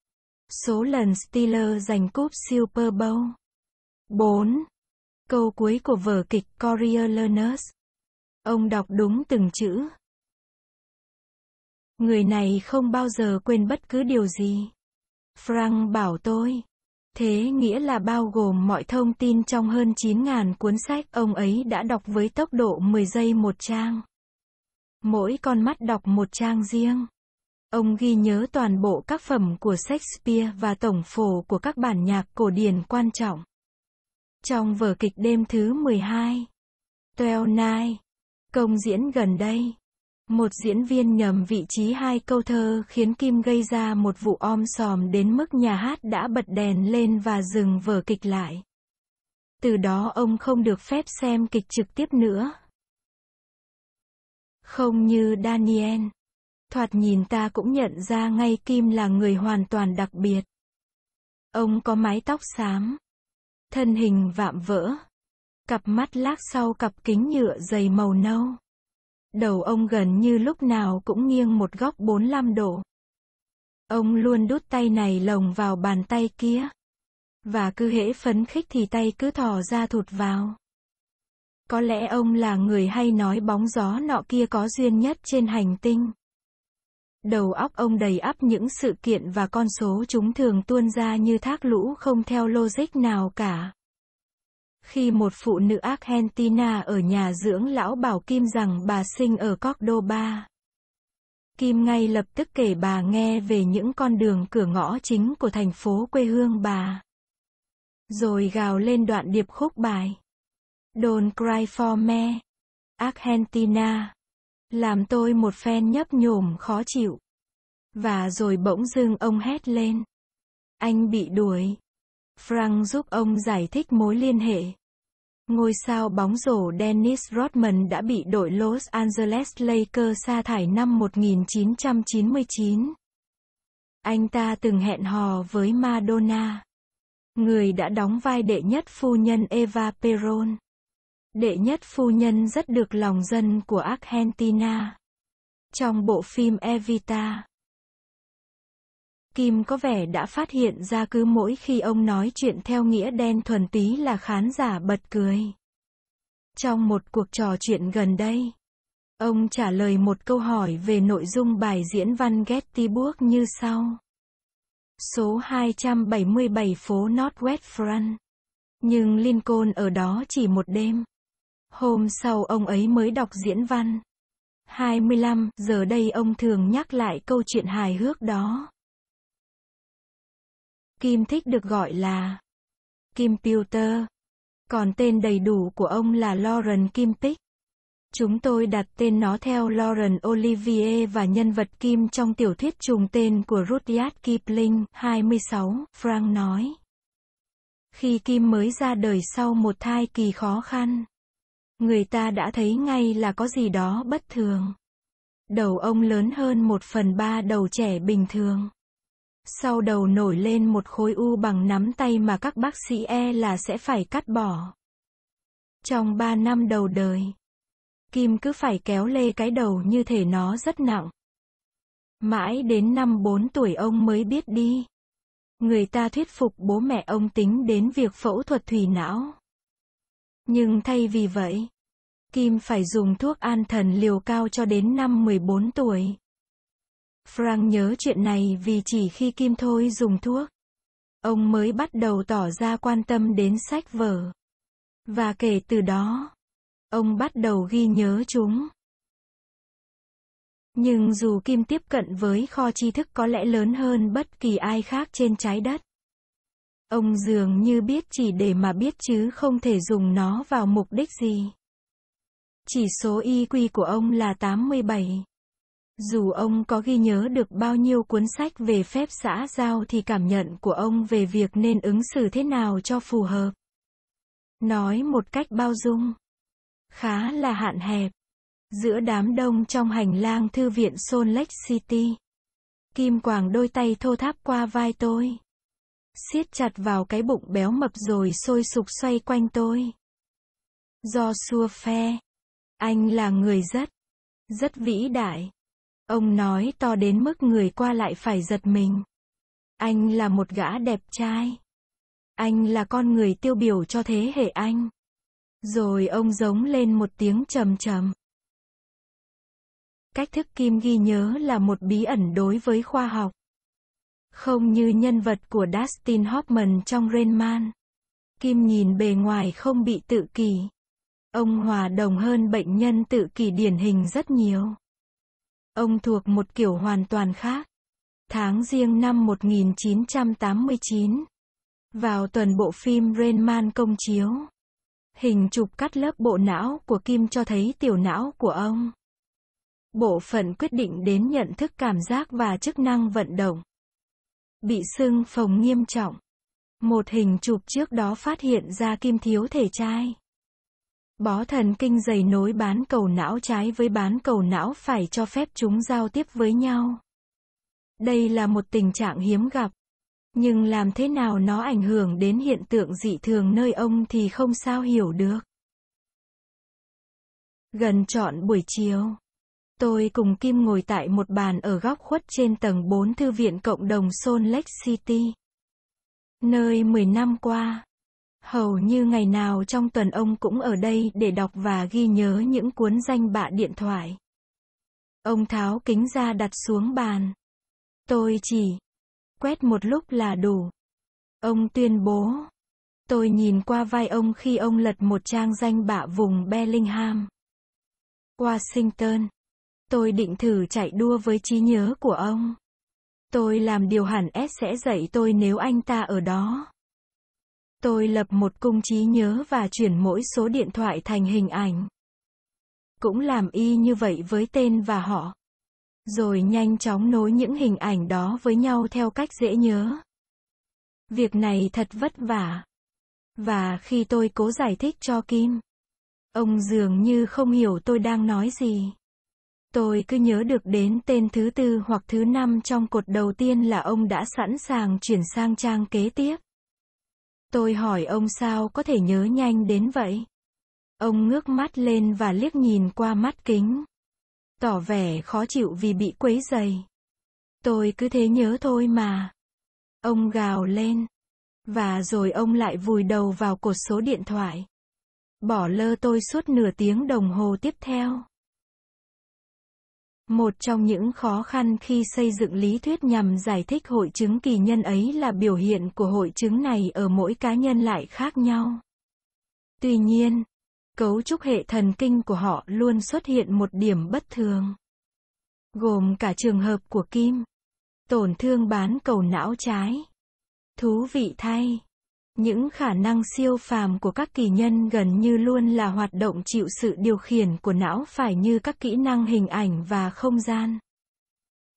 số lần Steelers giành cúp Super Bowl. 4. Câu cuối của vở kịch Coriolanus. Ông đọc đúng từng chữ. Người này không bao giờ quên bất cứ điều gì. Frank bảo tôi. Thế nghĩa là bao gồm mọi thông tin trong hơn 9.000 cuốn sách ông ấy đã đọc với tốc độ 10 giây một trang. Mỗi con mắt đọc một trang riêng. Ông ghi nhớ toàn bộ các phẩm của Shakespeare và tổng phổ của các bản nhạc cổ điển quan trọng. Trong vở kịch đêm thứ 12, Twelve Night, công diễn gần đây, một diễn viên nhầm vị trí hai câu thơ khiến Kim gây ra một vụ om sòm đến mức nhà hát đã bật đèn lên và dừng vở kịch lại. Từ đó ông không được phép xem kịch trực tiếp nữa. Không như Daniel thoạt nhìn ta cũng nhận ra ngay Kim là người hoàn toàn đặc biệt. Ông có mái tóc xám, thân hình vạm vỡ, cặp mắt lác sau cặp kính nhựa dày màu nâu. Đầu ông gần như lúc nào cũng nghiêng một góc 45 độ. Ông luôn đút tay này lồng vào bàn tay kia. Và cứ hễ phấn khích thì tay cứ thò ra thụt vào. Có lẽ ông là người hay nói bóng gió nọ kia có duyên nhất trên hành tinh. Đầu óc ông đầy ắp những sự kiện và con số chúng thường tuôn ra như thác lũ không theo logic nào cả. Khi một phụ nữ Argentina ở nhà dưỡng lão bảo Kim rằng bà sinh ở Córdoba, Kim ngay lập tức kể bà nghe về những con đường cửa ngõ chính của thành phố quê hương bà. Rồi gào lên đoạn điệp khúc bài. Don't cry for me. Argentina. Làm tôi một phen nhấp nhổm khó chịu. Và rồi bỗng dưng ông hét lên. Anh bị đuổi. Frank giúp ông giải thích mối liên hệ. Ngôi sao bóng rổ Dennis Rodman đã bị đội Los Angeles Lakers sa thải năm 1999. Anh ta từng hẹn hò với Madonna, người đã đóng vai đệ nhất phu nhân Eva Peron. Đệ nhất phu nhân rất được lòng dân của Argentina. Trong bộ phim Evita, Kim có vẻ đã phát hiện ra cứ mỗi khi ông nói chuyện theo nghĩa đen thuần tí là khán giả bật cười. Trong một cuộc trò chuyện gần đây, ông trả lời một câu hỏi về nội dung bài diễn văn Getty Book như sau. Số 277 phố Northwest Front. Nhưng Lincoln ở đó chỉ một đêm. Hôm sau ông ấy mới đọc diễn văn. 25, giờ đây ông thường nhắc lại câu chuyện hài hước đó. Kim thích được gọi là Kim Pewter. Còn tên đầy đủ của ông là Lauren Kim tích. Chúng tôi đặt tên nó theo Lauren Olivier và nhân vật Kim trong tiểu thuyết trùng tên của Rudyard Kipling, 26, Frank nói. Khi Kim mới ra đời sau một thai kỳ khó khăn, người ta đã thấy ngay là có gì đó bất thường. Đầu ông lớn hơn một phần ba đầu trẻ bình thường. Sau đầu nổi lên một khối u bằng nắm tay mà các bác sĩ e là sẽ phải cắt bỏ. Trong ba năm đầu đời, Kim cứ phải kéo lê cái đầu như thể nó rất nặng. Mãi đến năm bốn tuổi ông mới biết đi. Người ta thuyết phục bố mẹ ông tính đến việc phẫu thuật thủy não. Nhưng thay vì vậy, Kim phải dùng thuốc an thần liều cao cho đến năm 14 tuổi. Frank nhớ chuyện này vì chỉ khi Kim thôi dùng thuốc, ông mới bắt đầu tỏ ra quan tâm đến sách vở. Và kể từ đó, ông bắt đầu ghi nhớ chúng. Nhưng dù Kim tiếp cận với kho tri thức có lẽ lớn hơn bất kỳ ai khác trên trái đất, ông dường như biết chỉ để mà biết chứ không thể dùng nó vào mục đích gì. Chỉ số IQ của ông là 87. Dù ông có ghi nhớ được bao nhiêu cuốn sách về phép xã giao thì cảm nhận của ông về việc nên ứng xử thế nào cho phù hợp. Nói một cách bao dung. Khá là hạn hẹp. Giữa đám đông trong hành lang thư viện Salt Lake City. Kim Quảng đôi tay thô tháp qua vai tôi. siết chặt vào cái bụng béo mập rồi sôi sục xoay quanh tôi. Do xua phe. Anh là người rất, rất vĩ đại. Ông nói to đến mức người qua lại phải giật mình. Anh là một gã đẹp trai. Anh là con người tiêu biểu cho thế hệ anh. Rồi ông giống lên một tiếng trầm trầm. Cách thức Kim ghi nhớ là một bí ẩn đối với khoa học. Không như nhân vật của Dustin Hoffman trong Rain Man. Kim nhìn bề ngoài không bị tự kỷ. Ông hòa đồng hơn bệnh nhân tự kỷ điển hình rất nhiều. Ông thuộc một kiểu hoàn toàn khác. Tháng riêng năm 1989, vào tuần bộ phim Rain Man công chiếu, hình chụp cắt lớp bộ não của Kim cho thấy tiểu não của ông. Bộ phận quyết định đến nhận thức cảm giác và chức năng vận động. Bị sưng phồng nghiêm trọng. Một hình chụp trước đó phát hiện ra Kim thiếu thể trai. Bó thần kinh dày nối bán cầu não trái với bán cầu não phải cho phép chúng giao tiếp với nhau. Đây là một tình trạng hiếm gặp. Nhưng làm thế nào nó ảnh hưởng đến hiện tượng dị thường nơi ông thì không sao hiểu được. Gần trọn buổi chiều, tôi cùng Kim ngồi tại một bàn ở góc khuất trên tầng 4 Thư viện Cộng đồng Salt Lake City. Nơi 10 năm qua, Hầu như ngày nào trong tuần ông cũng ở đây để đọc và ghi nhớ những cuốn danh bạ điện thoại. Ông tháo kính ra đặt xuống bàn. Tôi chỉ quét một lúc là đủ. Ông tuyên bố. Tôi nhìn qua vai ông khi ông lật một trang danh bạ vùng Bellingham. Washington. Tôi định thử chạy đua với trí nhớ của ông. Tôi làm điều hẳn S sẽ dạy tôi nếu anh ta ở đó. Tôi lập một cung trí nhớ và chuyển mỗi số điện thoại thành hình ảnh. Cũng làm y như vậy với tên và họ. Rồi nhanh chóng nối những hình ảnh đó với nhau theo cách dễ nhớ. Việc này thật vất vả. Và khi tôi cố giải thích cho Kim, ông dường như không hiểu tôi đang nói gì. Tôi cứ nhớ được đến tên thứ tư hoặc thứ năm trong cột đầu tiên là ông đã sẵn sàng chuyển sang trang kế tiếp. Tôi hỏi ông sao có thể nhớ nhanh đến vậy? Ông ngước mắt lên và liếc nhìn qua mắt kính. Tỏ vẻ khó chịu vì bị quấy dày. Tôi cứ thế nhớ thôi mà. Ông gào lên. Và rồi ông lại vùi đầu vào cột số điện thoại. Bỏ lơ tôi suốt nửa tiếng đồng hồ tiếp theo. Một trong những khó khăn khi xây dựng lý thuyết nhằm giải thích hội chứng kỳ nhân ấy là biểu hiện của hội chứng này ở mỗi cá nhân lại khác nhau. Tuy nhiên, cấu trúc hệ thần kinh của họ luôn xuất hiện một điểm bất thường, gồm cả trường hợp của kim, tổn thương bán cầu não trái. Thú vị thay, những khả năng siêu phàm của các kỳ nhân gần như luôn là hoạt động chịu sự điều khiển của não phải như các kỹ năng hình ảnh và không gian.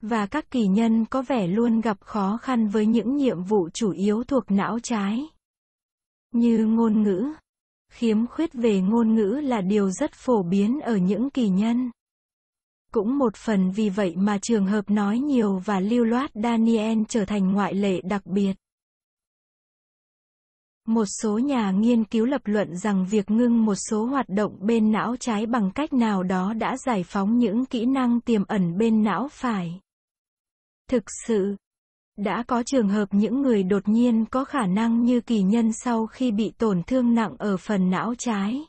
Và các kỳ nhân có vẻ luôn gặp khó khăn với những nhiệm vụ chủ yếu thuộc não trái. Như ngôn ngữ. Khiếm khuyết về ngôn ngữ là điều rất phổ biến ở những kỳ nhân. Cũng một phần vì vậy mà trường hợp nói nhiều và lưu loát Daniel trở thành ngoại lệ đặc biệt. Một số nhà nghiên cứu lập luận rằng việc ngưng một số hoạt động bên não trái bằng cách nào đó đã giải phóng những kỹ năng tiềm ẩn bên não phải. Thực sự, đã có trường hợp những người đột nhiên có khả năng như kỳ nhân sau khi bị tổn thương nặng ở phần não trái.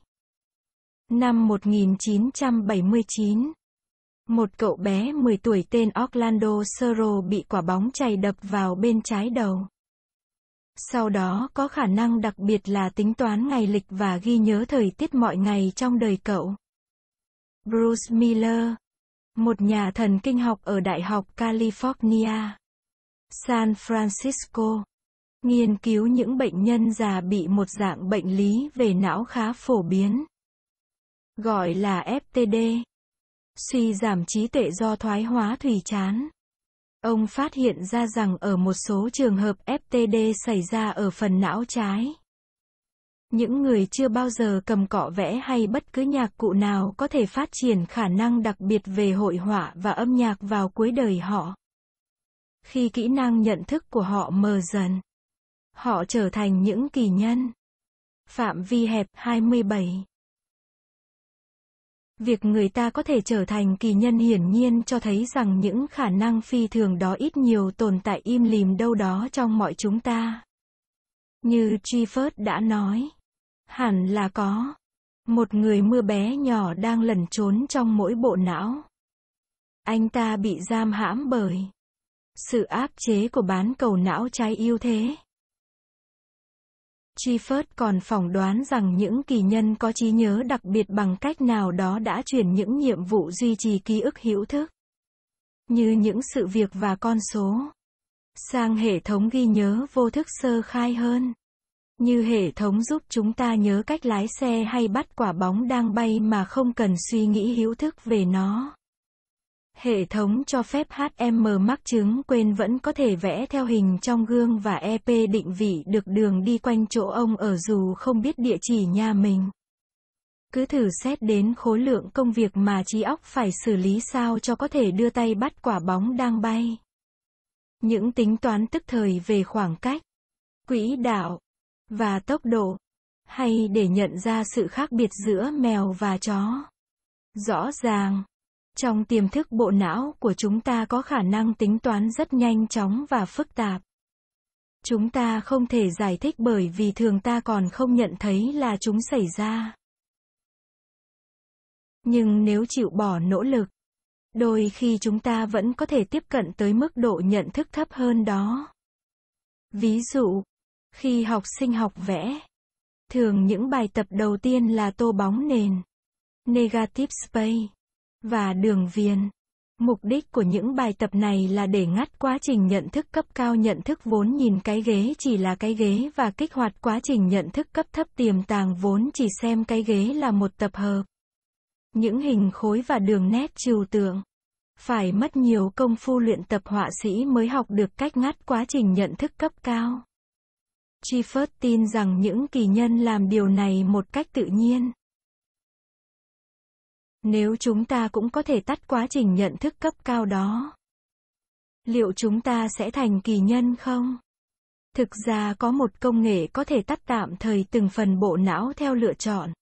Năm 1979, một cậu bé 10 tuổi tên Orlando Sero bị quả bóng chày đập vào bên trái đầu. Sau đó có khả năng đặc biệt là tính toán ngày lịch và ghi nhớ thời tiết mọi ngày trong đời cậu. Bruce Miller, một nhà thần kinh học ở Đại học California, San Francisco, nghiên cứu những bệnh nhân già bị một dạng bệnh lý về não khá phổ biến, gọi là FTD, suy giảm trí tuệ do thoái hóa thủy chán. Ông phát hiện ra rằng ở một số trường hợp FTD xảy ra ở phần não trái. Những người chưa bao giờ cầm cọ vẽ hay bất cứ nhạc cụ nào có thể phát triển khả năng đặc biệt về hội họa và âm nhạc vào cuối đời họ. Khi kỹ năng nhận thức của họ mờ dần, họ trở thành những kỳ nhân. Phạm vi hẹp 27 Việc người ta có thể trở thành kỳ nhân hiển nhiên cho thấy rằng những khả năng phi thường đó ít nhiều tồn tại im lìm đâu đó trong mọi chúng ta. Như Trifert đã nói, hẳn là có. Một người mưa bé nhỏ đang lẩn trốn trong mỗi bộ não. Anh ta bị giam hãm bởi sự áp chế của bán cầu não trái yêu thế. Chi còn phỏng đoán rằng những kỳ nhân có trí nhớ đặc biệt bằng cách nào đó đã chuyển những nhiệm vụ duy trì ký ức hữu thức, như những sự việc và con số, sang hệ thống ghi nhớ vô thức sơ khai hơn, như hệ thống giúp chúng ta nhớ cách lái xe hay bắt quả bóng đang bay mà không cần suy nghĩ hữu thức về nó. Hệ thống cho phép HM mắc chứng quên vẫn có thể vẽ theo hình trong gương và EP định vị được đường đi quanh chỗ ông ở dù không biết địa chỉ nhà mình. Cứ thử xét đến khối lượng công việc mà trí óc phải xử lý sao cho có thể đưa tay bắt quả bóng đang bay. Những tính toán tức thời về khoảng cách, quỹ đạo và tốc độ, hay để nhận ra sự khác biệt giữa mèo và chó. Rõ ràng trong tiềm thức bộ não của chúng ta có khả năng tính toán rất nhanh chóng và phức tạp. Chúng ta không thể giải thích bởi vì thường ta còn không nhận thấy là chúng xảy ra. Nhưng nếu chịu bỏ nỗ lực, đôi khi chúng ta vẫn có thể tiếp cận tới mức độ nhận thức thấp hơn đó. Ví dụ, khi học sinh học vẽ, thường những bài tập đầu tiên là tô bóng nền, negative space, và đường viền. Mục đích của những bài tập này là để ngắt quá trình nhận thức cấp cao nhận thức vốn nhìn cái ghế chỉ là cái ghế và kích hoạt quá trình nhận thức cấp thấp tiềm tàng vốn chỉ xem cái ghế là một tập hợp. Những hình khối và đường nét trừu tượng. Phải mất nhiều công phu luyện tập họa sĩ mới học được cách ngắt quá trình nhận thức cấp cao. Trifert tin rằng những kỳ nhân làm điều này một cách tự nhiên. Nếu chúng ta cũng có thể tắt quá trình nhận thức cấp cao đó, liệu chúng ta sẽ thành kỳ nhân không? Thực ra có một công nghệ có thể tắt tạm thời từng phần bộ não theo lựa chọn.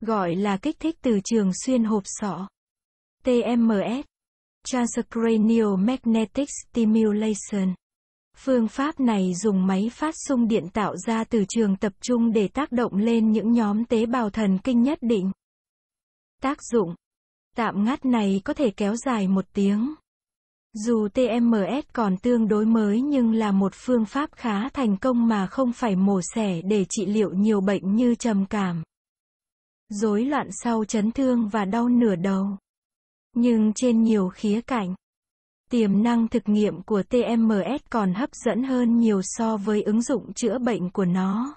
Gọi là kích thích từ trường xuyên hộp sọ. TMS. Transcranial Magnetic Stimulation. Phương pháp này dùng máy phát xung điện tạo ra từ trường tập trung để tác động lên những nhóm tế bào thần kinh nhất định. Tác dụng Tạm ngắt này có thể kéo dài một tiếng. Dù TMS còn tương đối mới nhưng là một phương pháp khá thành công mà không phải mổ xẻ để trị liệu nhiều bệnh như trầm cảm, rối loạn sau chấn thương và đau nửa đầu. Nhưng trên nhiều khía cạnh, tiềm năng thực nghiệm của TMS còn hấp dẫn hơn nhiều so với ứng dụng chữa bệnh của nó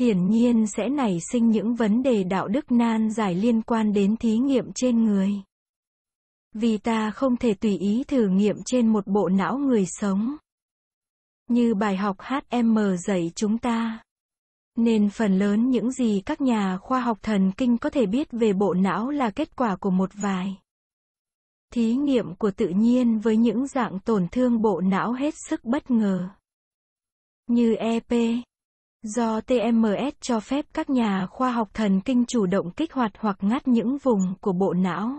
hiển nhiên sẽ nảy sinh những vấn đề đạo đức nan giải liên quan đến thí nghiệm trên người. Vì ta không thể tùy ý thử nghiệm trên một bộ não người sống. Như bài học HM dạy chúng ta. Nên phần lớn những gì các nhà khoa học thần kinh có thể biết về bộ não là kết quả của một vài thí nghiệm của tự nhiên với những dạng tổn thương bộ não hết sức bất ngờ. Như EP Do TMS cho phép các nhà khoa học thần kinh chủ động kích hoạt hoặc ngắt những vùng của bộ não.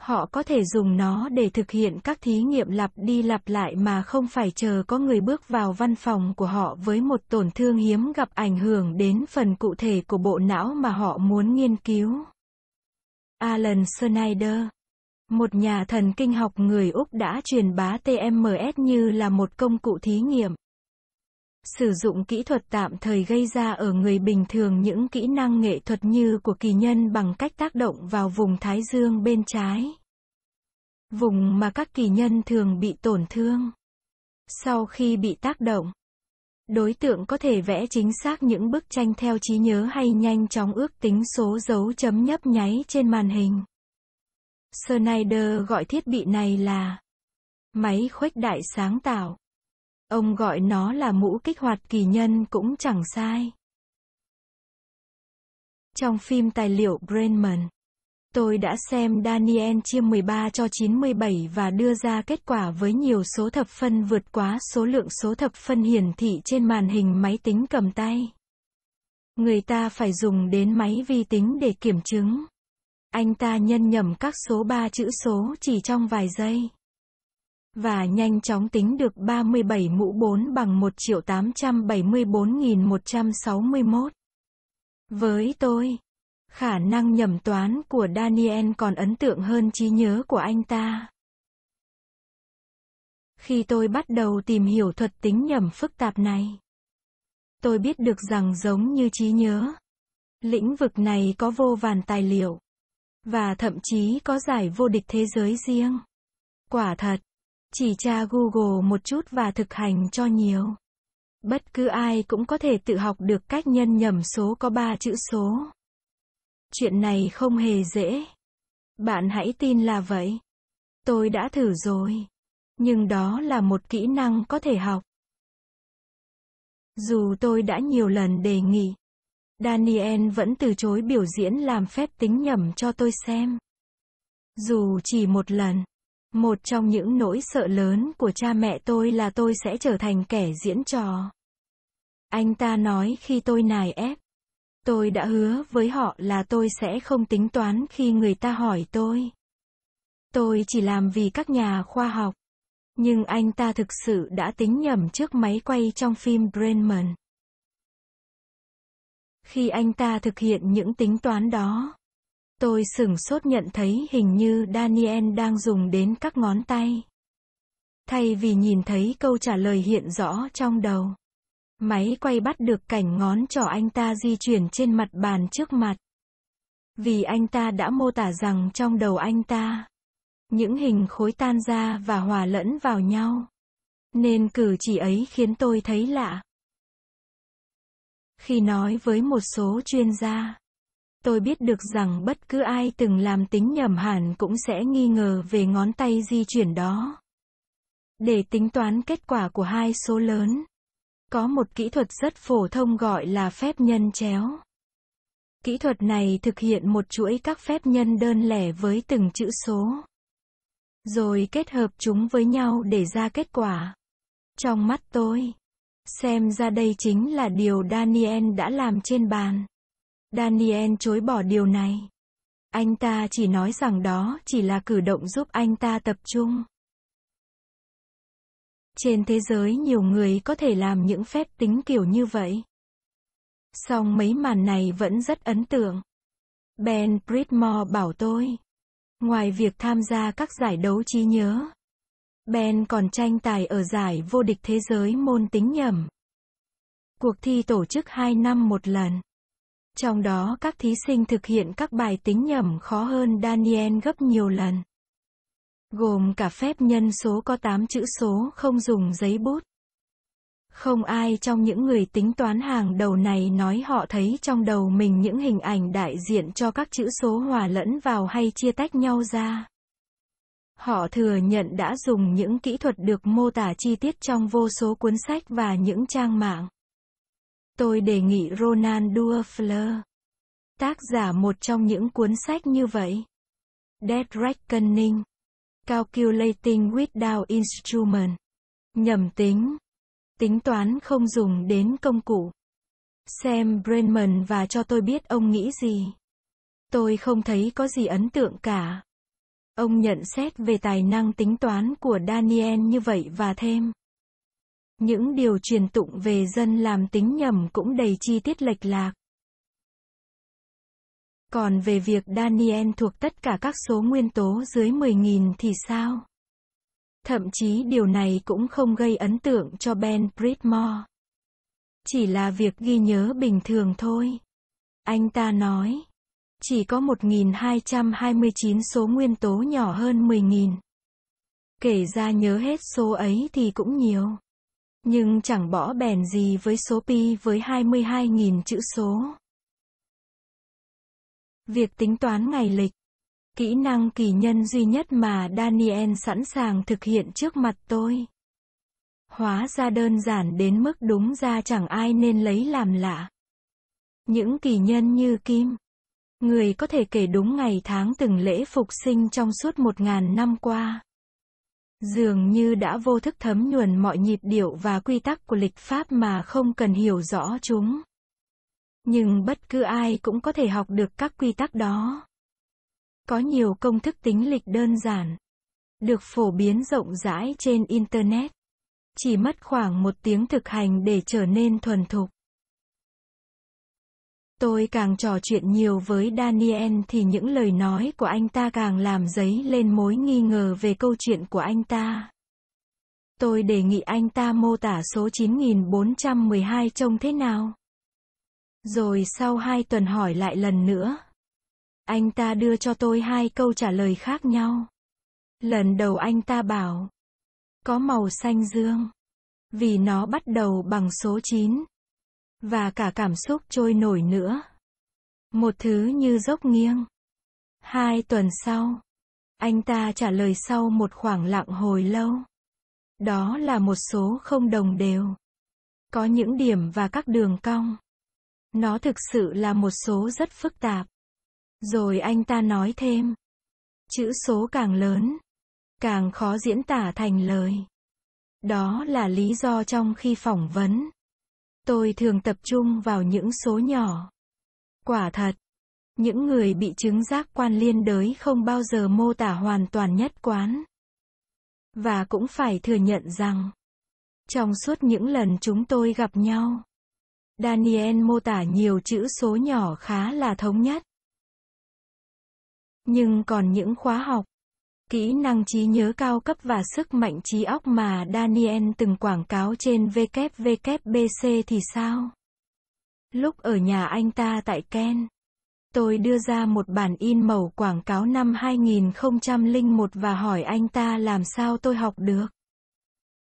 Họ có thể dùng nó để thực hiện các thí nghiệm lặp đi lặp lại mà không phải chờ có người bước vào văn phòng của họ với một tổn thương hiếm gặp ảnh hưởng đến phần cụ thể của bộ não mà họ muốn nghiên cứu. Alan Snyder một nhà thần kinh học người Úc đã truyền bá TMS như là một công cụ thí nghiệm sử dụng kỹ thuật tạm thời gây ra ở người bình thường những kỹ năng nghệ thuật như của kỳ nhân bằng cách tác động vào vùng thái dương bên trái. Vùng mà các kỳ nhân thường bị tổn thương. Sau khi bị tác động, đối tượng có thể vẽ chính xác những bức tranh theo trí nhớ hay nhanh chóng ước tính số dấu chấm nhấp nháy trên màn hình. Snyder gọi thiết bị này là máy khuếch đại sáng tạo. Ông gọi nó là mũ kích hoạt kỳ nhân cũng chẳng sai. Trong phim tài liệu Brainman, tôi đã xem Daniel chia 13 cho 97 và đưa ra kết quả với nhiều số thập phân vượt quá số lượng số thập phân hiển thị trên màn hình máy tính cầm tay. Người ta phải dùng đến máy vi tính để kiểm chứng. Anh ta nhân nhầm các số 3 chữ số chỉ trong vài giây và nhanh chóng tính được 37 mũ 4 bằng 1.874.161. Với tôi, khả năng nhầm toán của Daniel còn ấn tượng hơn trí nhớ của anh ta. Khi tôi bắt đầu tìm hiểu thuật tính nhầm phức tạp này, tôi biết được rằng giống như trí nhớ, lĩnh vực này có vô vàn tài liệu và thậm chí có giải vô địch thế giới riêng. Quả thật, chỉ tra Google một chút và thực hành cho nhiều. Bất cứ ai cũng có thể tự học được cách nhân nhầm số có 3 chữ số. Chuyện này không hề dễ. Bạn hãy tin là vậy. Tôi đã thử rồi. Nhưng đó là một kỹ năng có thể học. Dù tôi đã nhiều lần đề nghị, Daniel vẫn từ chối biểu diễn làm phép tính nhầm cho tôi xem. Dù chỉ một lần, một trong những nỗi sợ lớn của cha mẹ tôi là tôi sẽ trở thành kẻ diễn trò. Anh ta nói khi tôi nài ép. Tôi đã hứa với họ là tôi sẽ không tính toán khi người ta hỏi tôi. Tôi chỉ làm vì các nhà khoa học. Nhưng anh ta thực sự đã tính nhầm trước máy quay trong phim Brainman. Khi anh ta thực hiện những tính toán đó, Tôi sửng sốt nhận thấy hình như Daniel đang dùng đến các ngón tay. Thay vì nhìn thấy câu trả lời hiện rõ trong đầu. Máy quay bắt được cảnh ngón trỏ anh ta di chuyển trên mặt bàn trước mặt. Vì anh ta đã mô tả rằng trong đầu anh ta, những hình khối tan ra và hòa lẫn vào nhau. Nên cử chỉ ấy khiến tôi thấy lạ. Khi nói với một số chuyên gia, Tôi biết được rằng bất cứ ai từng làm tính nhầm hẳn cũng sẽ nghi ngờ về ngón tay di chuyển đó. Để tính toán kết quả của hai số lớn, có một kỹ thuật rất phổ thông gọi là phép nhân chéo. Kỹ thuật này thực hiện một chuỗi các phép nhân đơn lẻ với từng chữ số. Rồi kết hợp chúng với nhau để ra kết quả. Trong mắt tôi, xem ra đây chính là điều Daniel đã làm trên bàn. Daniel chối bỏ điều này. Anh ta chỉ nói rằng đó chỉ là cử động giúp anh ta tập trung. Trên thế giới nhiều người có thể làm những phép tính kiểu như vậy. Song mấy màn này vẫn rất ấn tượng. Ben Pridmore bảo tôi. Ngoài việc tham gia các giải đấu trí nhớ, Ben còn tranh tài ở giải vô địch thế giới môn tính nhẩm. Cuộc thi tổ chức 2 năm một lần. Trong đó các thí sinh thực hiện các bài tính nhẩm khó hơn Daniel gấp nhiều lần. Gồm cả phép nhân số có 8 chữ số không dùng giấy bút. Không ai trong những người tính toán hàng đầu này nói họ thấy trong đầu mình những hình ảnh đại diện cho các chữ số hòa lẫn vào hay chia tách nhau ra. Họ thừa nhận đã dùng những kỹ thuật được mô tả chi tiết trong vô số cuốn sách và những trang mạng. Tôi đề nghị Ronan Dua tác giả một trong những cuốn sách như vậy. Dead Reckoning, Calculating Without Instrument, nhầm tính, tính toán không dùng đến công cụ. Xem Brenman và cho tôi biết ông nghĩ gì. Tôi không thấy có gì ấn tượng cả. Ông nhận xét về tài năng tính toán của Daniel như vậy và thêm những điều truyền tụng về dân làm tính nhầm cũng đầy chi tiết lệch lạc. Còn về việc Daniel thuộc tất cả các số nguyên tố dưới 10.000 thì sao? Thậm chí điều này cũng không gây ấn tượng cho Ben Bridmore. Chỉ là việc ghi nhớ bình thường thôi. Anh ta nói, chỉ có 1.229 số nguyên tố nhỏ hơn 10.000. Kể ra nhớ hết số ấy thì cũng nhiều. Nhưng chẳng bỏ bèn gì với số pi với 22.000 chữ số. Việc tính toán ngày lịch Kỹ năng kỳ nhân duy nhất mà Daniel sẵn sàng thực hiện trước mặt tôi. Hóa ra đơn giản đến mức đúng ra chẳng ai nên lấy làm lạ. Những kỳ nhân như Kim, người có thể kể đúng ngày tháng từng lễ phục sinh trong suốt một ngàn năm qua dường như đã vô thức thấm nhuần mọi nhịp điệu và quy tắc của lịch pháp mà không cần hiểu rõ chúng. Nhưng bất cứ ai cũng có thể học được các quy tắc đó. Có nhiều công thức tính lịch đơn giản, được phổ biến rộng rãi trên Internet. Chỉ mất khoảng một tiếng thực hành để trở nên thuần thục. Tôi càng trò chuyện nhiều với Daniel thì những lời nói của anh ta càng làm dấy lên mối nghi ngờ về câu chuyện của anh ta. Tôi đề nghị anh ta mô tả số 9412 trông thế nào. Rồi sau hai tuần hỏi lại lần nữa. Anh ta đưa cho tôi hai câu trả lời khác nhau. Lần đầu anh ta bảo, có màu xanh dương, vì nó bắt đầu bằng số 9 và cả cảm xúc trôi nổi nữa. Một thứ như dốc nghiêng. Hai tuần sau, anh ta trả lời sau một khoảng lặng hồi lâu. Đó là một số không đồng đều. Có những điểm và các đường cong. Nó thực sự là một số rất phức tạp. Rồi anh ta nói thêm. Chữ số càng lớn, càng khó diễn tả thành lời. Đó là lý do trong khi phỏng vấn Tôi thường tập trung vào những số nhỏ. Quả thật, những người bị chứng giác quan liên đới không bao giờ mô tả hoàn toàn nhất quán. Và cũng phải thừa nhận rằng, trong suốt những lần chúng tôi gặp nhau, Daniel mô tả nhiều chữ số nhỏ khá là thống nhất. Nhưng còn những khóa học kỹ năng trí nhớ cao cấp và sức mạnh trí óc mà Daniel từng quảng cáo trên WWBC thì sao? Lúc ở nhà anh ta tại Ken, tôi đưa ra một bản in màu quảng cáo năm 2001 và hỏi anh ta làm sao tôi học được.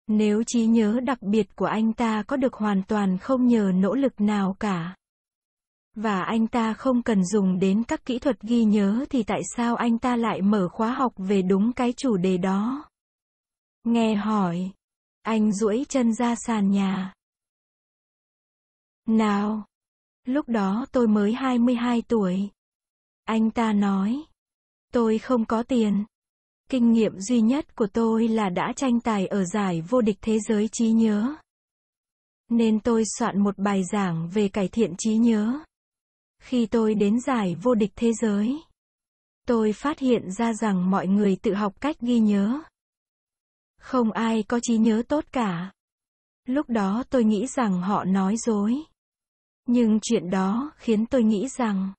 Nếu trí nhớ đặc biệt của anh ta có được hoàn toàn không nhờ nỗ lực nào cả. Và anh ta không cần dùng đến các kỹ thuật ghi nhớ thì tại sao anh ta lại mở khóa học về đúng cái chủ đề đó? Nghe hỏi. Anh duỗi chân ra sàn nhà. Nào. Lúc đó tôi mới 22 tuổi. Anh ta nói. Tôi không có tiền. Kinh nghiệm duy nhất của tôi là đã tranh tài ở giải vô địch thế giới trí nhớ. Nên tôi soạn một bài giảng về cải thiện trí nhớ. Khi tôi đến giải vô địch thế giới, tôi phát hiện ra rằng mọi người tự học cách ghi nhớ. Không ai có trí nhớ tốt cả. Lúc đó tôi nghĩ rằng họ nói dối. Nhưng chuyện đó khiến tôi nghĩ rằng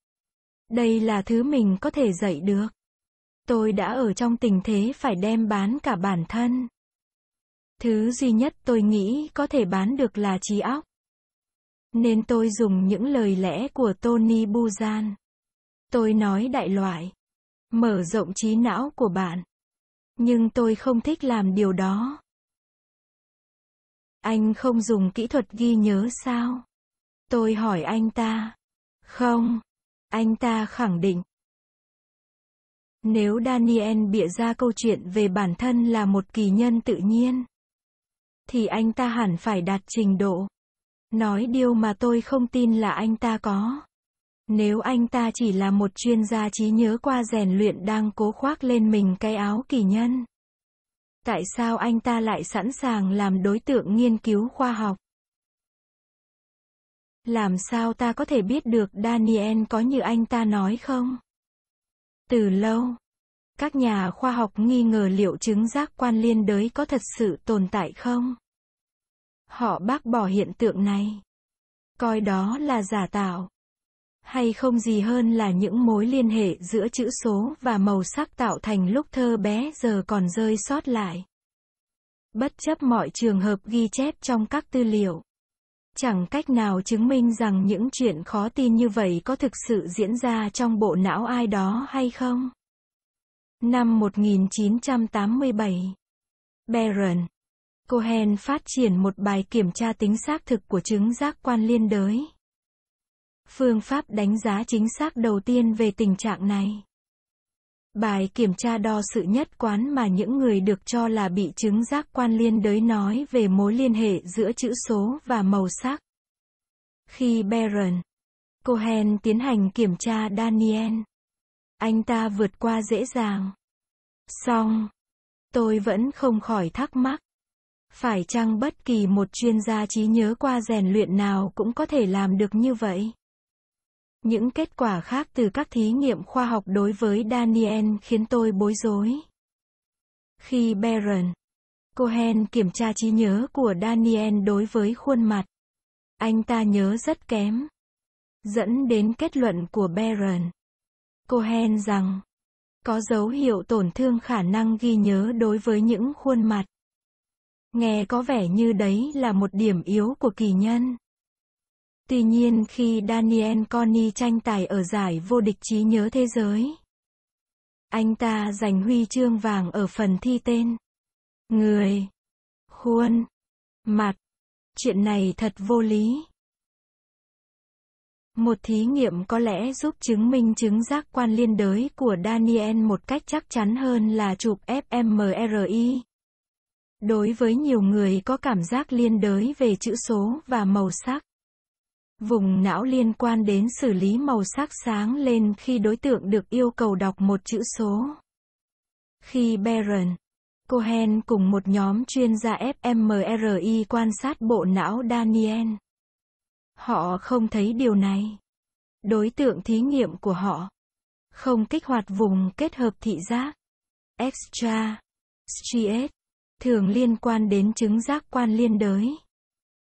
đây là thứ mình có thể dạy được. Tôi đã ở trong tình thế phải đem bán cả bản thân. Thứ duy nhất tôi nghĩ có thể bán được là trí óc. Nên tôi dùng những lời lẽ của Tony Buzan. Tôi nói đại loại, mở rộng trí não của bạn. Nhưng tôi không thích làm điều đó. Anh không dùng kỹ thuật ghi nhớ sao? Tôi hỏi anh ta. Không, anh ta khẳng định. Nếu Daniel bịa ra câu chuyện về bản thân là một kỳ nhân tự nhiên, thì anh ta hẳn phải đạt trình độ Nói điều mà tôi không tin là anh ta có. Nếu anh ta chỉ là một chuyên gia trí nhớ qua rèn luyện đang cố khoác lên mình cái áo kỳ nhân. Tại sao anh ta lại sẵn sàng làm đối tượng nghiên cứu khoa học? Làm sao ta có thể biết được Daniel có như anh ta nói không? Từ lâu, các nhà khoa học nghi ngờ liệu chứng giác quan liên đới có thật sự tồn tại không? Họ bác bỏ hiện tượng này. Coi đó là giả tạo. Hay không gì hơn là những mối liên hệ giữa chữ số và màu sắc tạo thành lúc thơ bé giờ còn rơi sót lại. Bất chấp mọi trường hợp ghi chép trong các tư liệu. Chẳng cách nào chứng minh rằng những chuyện khó tin như vậy có thực sự diễn ra trong bộ não ai đó hay không. Năm 1987 Barron Cohen phát triển một bài kiểm tra tính xác thực của chứng giác quan liên đới. Phương pháp đánh giá chính xác đầu tiên về tình trạng này. Bài kiểm tra đo sự nhất quán mà những người được cho là bị chứng giác quan liên đới nói về mối liên hệ giữa chữ số và màu sắc. Khi Baron Cohen tiến hành kiểm tra Daniel, anh ta vượt qua dễ dàng. Song, tôi vẫn không khỏi thắc mắc phải chăng bất kỳ một chuyên gia trí nhớ qua rèn luyện nào cũng có thể làm được như vậy? Những kết quả khác từ các thí nghiệm khoa học đối với Daniel khiến tôi bối rối. Khi Baron Cohen kiểm tra trí nhớ của Daniel đối với khuôn mặt, anh ta nhớ rất kém, dẫn đến kết luận của Baron Cohen rằng có dấu hiệu tổn thương khả năng ghi nhớ đối với những khuôn mặt Nghe có vẻ như đấy là một điểm yếu của kỳ nhân. Tuy nhiên khi Daniel Conny tranh tài ở giải vô địch trí nhớ thế giới, anh ta giành huy chương vàng ở phần thi tên. Người, khuôn, mặt, chuyện này thật vô lý. Một thí nghiệm có lẽ giúp chứng minh chứng giác quan liên đới của Daniel một cách chắc chắn hơn là chụp fMRI. Đối với nhiều người có cảm giác liên đới về chữ số và màu sắc. Vùng não liên quan đến xử lý màu sắc sáng lên khi đối tượng được yêu cầu đọc một chữ số. Khi Baron Cohen cùng một nhóm chuyên gia fMRI quan sát bộ não Daniel, họ không thấy điều này. Đối tượng thí nghiệm của họ không kích hoạt vùng kết hợp thị giác extra striate thường liên quan đến chứng giác quan liên đới.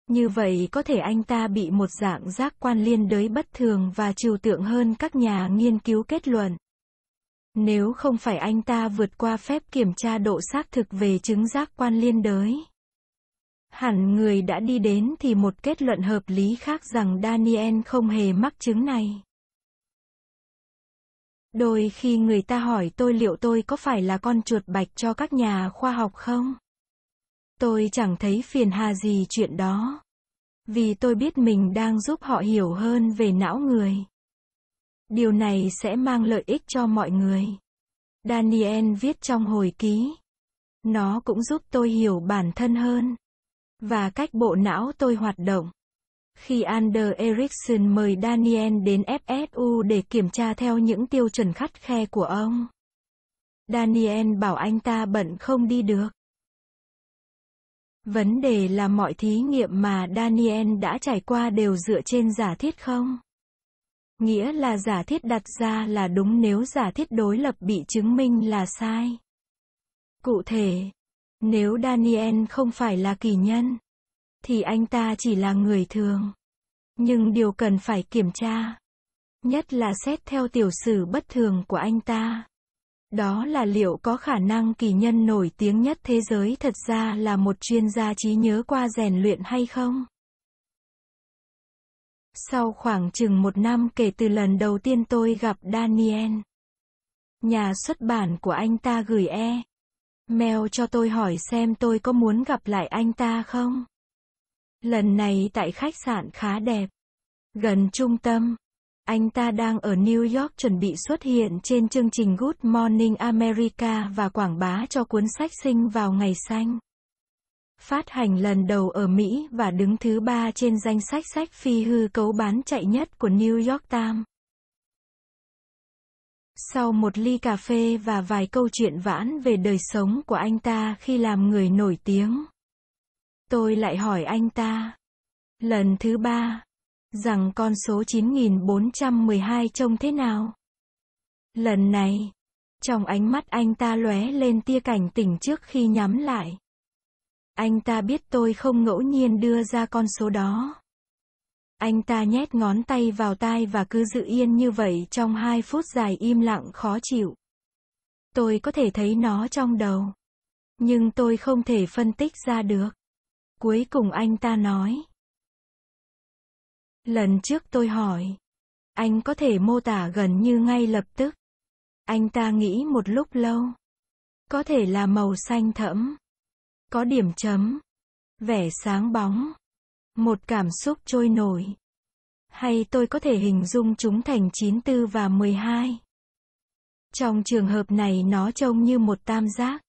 Như vậy có thể anh ta bị một dạng giác quan liên đới bất thường và trừu tượng hơn các nhà nghiên cứu kết luận. Nếu không phải anh ta vượt qua phép kiểm tra độ xác thực về chứng giác quan liên đới. Hẳn người đã đi đến thì một kết luận hợp lý khác rằng Daniel không hề mắc chứng này. Đôi khi người ta hỏi tôi liệu tôi có phải là con chuột bạch cho các nhà khoa học không? Tôi chẳng thấy phiền hà gì chuyện đó. Vì tôi biết mình đang giúp họ hiểu hơn về não người. Điều này sẽ mang lợi ích cho mọi người. Daniel viết trong hồi ký. Nó cũng giúp tôi hiểu bản thân hơn. Và cách bộ não tôi hoạt động. Khi Ander Ericsson mời Daniel đến FSU để kiểm tra theo những tiêu chuẩn khắt khe của ông. Daniel bảo anh ta bận không đi được. Vấn đề là mọi thí nghiệm mà Daniel đã trải qua đều dựa trên giả thiết không? Nghĩa là giả thiết đặt ra là đúng nếu giả thiết đối lập bị chứng minh là sai. Cụ thể, nếu Daniel không phải là kỳ nhân, thì anh ta chỉ là người thường. Nhưng điều cần phải kiểm tra, nhất là xét theo tiểu sử bất thường của anh ta đó là liệu có khả năng kỳ nhân nổi tiếng nhất thế giới thật ra là một chuyên gia trí nhớ qua rèn luyện hay không? Sau khoảng chừng một năm kể từ lần đầu tiên tôi gặp Daniel, nhà xuất bản của anh ta gửi e mail cho tôi hỏi xem tôi có muốn gặp lại anh ta không. Lần này tại khách sạn khá đẹp, gần trung tâm, anh ta đang ở New York chuẩn bị xuất hiện trên chương trình Good Morning America và quảng bá cho cuốn sách Sinh vào ngày xanh. Phát hành lần đầu ở Mỹ và đứng thứ ba trên danh sách sách phi hư cấu bán chạy nhất của New York Times. Sau một ly cà phê và vài câu chuyện vãn về đời sống của anh ta khi làm người nổi tiếng, tôi lại hỏi anh ta. Lần thứ ba, rằng con số 9412 trông thế nào. Lần này, trong ánh mắt anh ta lóe lên tia cảnh tỉnh trước khi nhắm lại. Anh ta biết tôi không ngẫu nhiên đưa ra con số đó. Anh ta nhét ngón tay vào tai và cứ giữ yên như vậy trong hai phút dài im lặng khó chịu. Tôi có thể thấy nó trong đầu. Nhưng tôi không thể phân tích ra được. Cuối cùng anh ta nói. Lần trước tôi hỏi, anh có thể mô tả gần như ngay lập tức. Anh ta nghĩ một lúc lâu. Có thể là màu xanh thẫm, có điểm chấm, vẻ sáng bóng, một cảm xúc trôi nổi. Hay tôi có thể hình dung chúng thành 94 và 12. Trong trường hợp này nó trông như một tam giác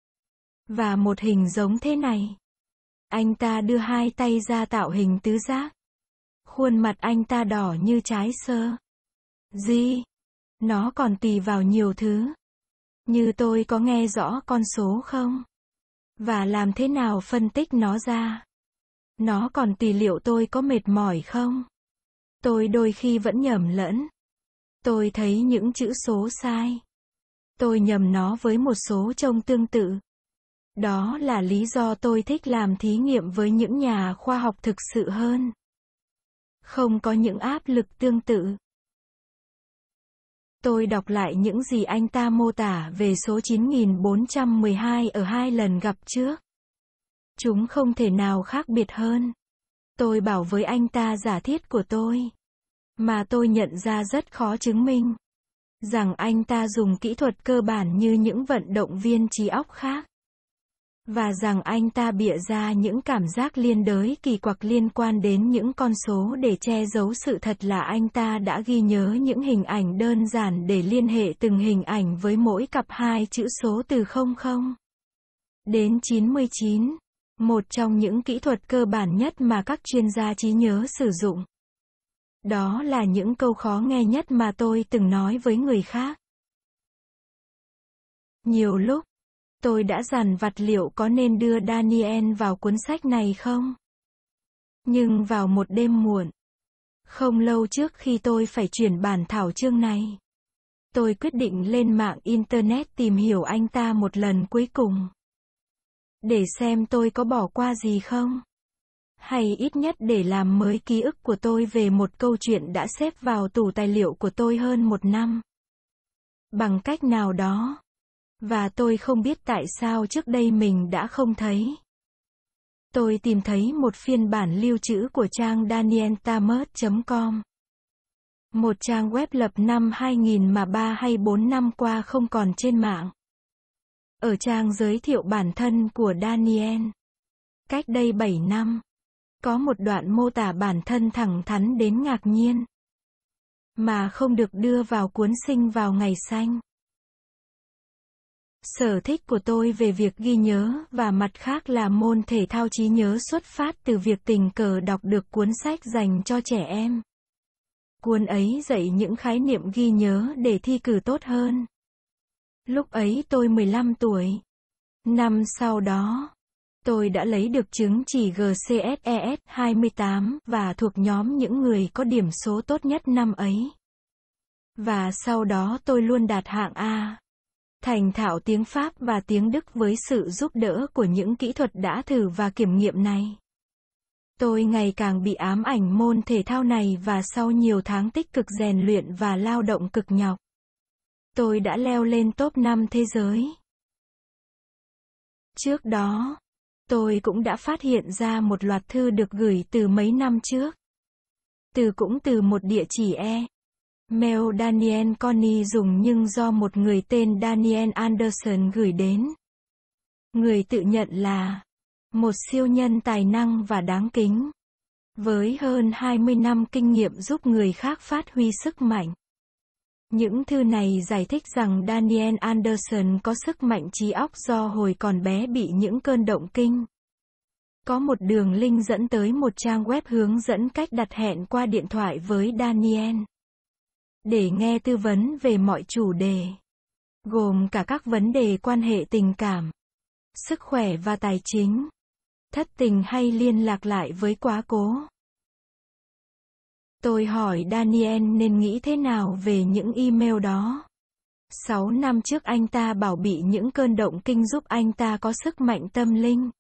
và một hình giống thế này. Anh ta đưa hai tay ra tạo hình tứ giác. Khuôn mặt anh ta đỏ như trái sơ. Gì? Nó còn tùy vào nhiều thứ. Như tôi có nghe rõ con số không? Và làm thế nào phân tích nó ra? Nó còn tùy liệu tôi có mệt mỏi không? Tôi đôi khi vẫn nhầm lẫn. Tôi thấy những chữ số sai. Tôi nhầm nó với một số trông tương tự. Đó là lý do tôi thích làm thí nghiệm với những nhà khoa học thực sự hơn không có những áp lực tương tự. Tôi đọc lại những gì anh ta mô tả về số 9412 ở hai lần gặp trước. Chúng không thể nào khác biệt hơn. Tôi bảo với anh ta giả thiết của tôi, mà tôi nhận ra rất khó chứng minh, rằng anh ta dùng kỹ thuật cơ bản như những vận động viên trí óc khác và rằng anh ta bịa ra những cảm giác liên đới kỳ quặc liên quan đến những con số để che giấu sự thật là anh ta đã ghi nhớ những hình ảnh đơn giản để liên hệ từng hình ảnh với mỗi cặp hai chữ số từ 00 đến 99, một trong những kỹ thuật cơ bản nhất mà các chuyên gia trí nhớ sử dụng. Đó là những câu khó nghe nhất mà tôi từng nói với người khác. Nhiều lúc Tôi đã dằn vặt liệu có nên đưa Daniel vào cuốn sách này không? Nhưng vào một đêm muộn, không lâu trước khi tôi phải chuyển bản thảo chương này, tôi quyết định lên mạng Internet tìm hiểu anh ta một lần cuối cùng. Để xem tôi có bỏ qua gì không? Hay ít nhất để làm mới ký ức của tôi về một câu chuyện đã xếp vào tủ tài liệu của tôi hơn một năm. Bằng cách nào đó. Và tôi không biết tại sao trước đây mình đã không thấy. Tôi tìm thấy một phiên bản lưu trữ của trang danieltamert.com. Một trang web lập năm 2000 mà 3 hay 4 năm qua không còn trên mạng. Ở trang giới thiệu bản thân của Daniel. Cách đây 7 năm, có một đoạn mô tả bản thân thẳng thắn đến ngạc nhiên. Mà không được đưa vào cuốn sinh vào ngày xanh. Sở thích của tôi về việc ghi nhớ và mặt khác là môn thể thao trí nhớ xuất phát từ việc tình cờ đọc được cuốn sách dành cho trẻ em. Cuốn ấy dạy những khái niệm ghi nhớ để thi cử tốt hơn. Lúc ấy tôi 15 tuổi. Năm sau đó, tôi đã lấy được chứng chỉ GCSES 28 e và thuộc nhóm những người có điểm số tốt nhất năm ấy. Và sau đó tôi luôn đạt hạng A thành thạo tiếng Pháp và tiếng Đức với sự giúp đỡ của những kỹ thuật đã thử và kiểm nghiệm này. Tôi ngày càng bị ám ảnh môn thể thao này và sau nhiều tháng tích cực rèn luyện và lao động cực nhọc, tôi đã leo lên top 5 thế giới. Trước đó, tôi cũng đã phát hiện ra một loạt thư được gửi từ mấy năm trước. Từ cũng từ một địa chỉ e Mail Daniel Conny dùng nhưng do một người tên Daniel Anderson gửi đến. Người tự nhận là một siêu nhân tài năng và đáng kính. Với hơn 20 năm kinh nghiệm giúp người khác phát huy sức mạnh. Những thư này giải thích rằng Daniel Anderson có sức mạnh trí óc do hồi còn bé bị những cơn động kinh. Có một đường link dẫn tới một trang web hướng dẫn cách đặt hẹn qua điện thoại với Daniel để nghe tư vấn về mọi chủ đề, gồm cả các vấn đề quan hệ tình cảm, sức khỏe và tài chính, thất tình hay liên lạc lại với quá cố. Tôi hỏi Daniel nên nghĩ thế nào về những email đó. Sáu năm trước anh ta bảo bị những cơn động kinh giúp anh ta có sức mạnh tâm linh.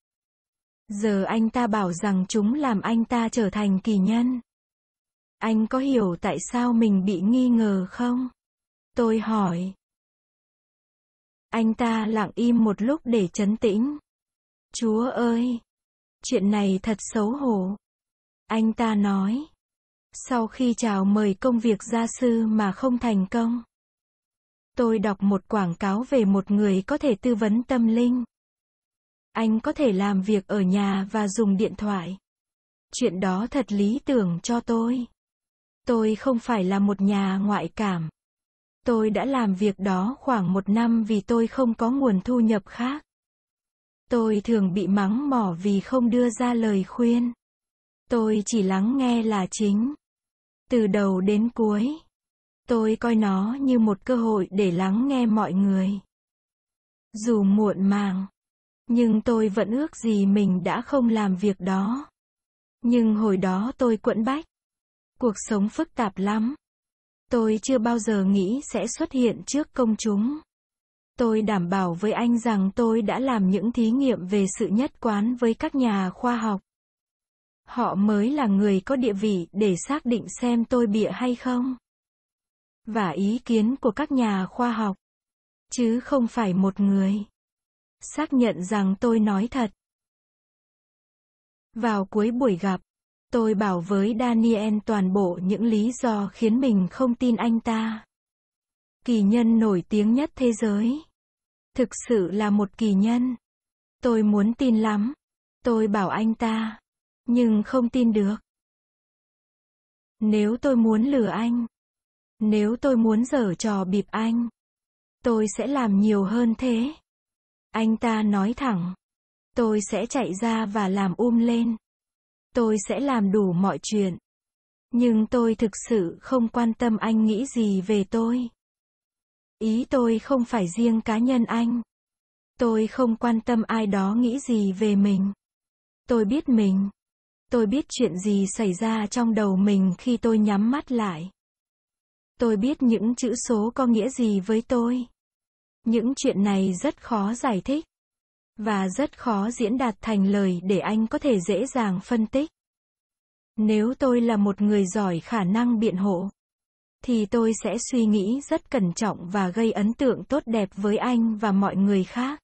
Giờ anh ta bảo rằng chúng làm anh ta trở thành kỳ nhân. Anh có hiểu tại sao mình bị nghi ngờ không? Tôi hỏi. Anh ta lặng im một lúc để chấn tĩnh. Chúa ơi! Chuyện này thật xấu hổ. Anh ta nói. Sau khi chào mời công việc gia sư mà không thành công. Tôi đọc một quảng cáo về một người có thể tư vấn tâm linh. Anh có thể làm việc ở nhà và dùng điện thoại. Chuyện đó thật lý tưởng cho tôi. Tôi không phải là một nhà ngoại cảm. Tôi đã làm việc đó khoảng một năm vì tôi không có nguồn thu nhập khác. Tôi thường bị mắng mỏ vì không đưa ra lời khuyên. Tôi chỉ lắng nghe là chính. Từ đầu đến cuối, tôi coi nó như một cơ hội để lắng nghe mọi người. Dù muộn màng, nhưng tôi vẫn ước gì mình đã không làm việc đó. Nhưng hồi đó tôi quẫn bách, Cuộc sống phức tạp lắm. Tôi chưa bao giờ nghĩ sẽ xuất hiện trước công chúng. Tôi đảm bảo với anh rằng tôi đã làm những thí nghiệm về sự nhất quán với các nhà khoa học. Họ mới là người có địa vị để xác định xem tôi bịa hay không. Và ý kiến của các nhà khoa học. Chứ không phải một người. Xác nhận rằng tôi nói thật. Vào cuối buổi gặp, Tôi bảo với Daniel toàn bộ những lý do khiến mình không tin anh ta. Kỳ nhân nổi tiếng nhất thế giới. Thực sự là một kỳ nhân. Tôi muốn tin lắm. Tôi bảo anh ta. Nhưng không tin được. Nếu tôi muốn lừa anh. Nếu tôi muốn giở trò bịp anh. Tôi sẽ làm nhiều hơn thế. Anh ta nói thẳng. Tôi sẽ chạy ra và làm um lên. Tôi sẽ làm đủ mọi chuyện. Nhưng tôi thực sự không quan tâm anh nghĩ gì về tôi. Ý tôi không phải riêng cá nhân anh. Tôi không quan tâm ai đó nghĩ gì về mình. Tôi biết mình. Tôi biết chuyện gì xảy ra trong đầu mình khi tôi nhắm mắt lại. Tôi biết những chữ số có nghĩa gì với tôi. Những chuyện này rất khó giải thích và rất khó diễn đạt thành lời để anh có thể dễ dàng phân tích. Nếu tôi là một người giỏi khả năng biện hộ, thì tôi sẽ suy nghĩ rất cẩn trọng và gây ấn tượng tốt đẹp với anh và mọi người khác.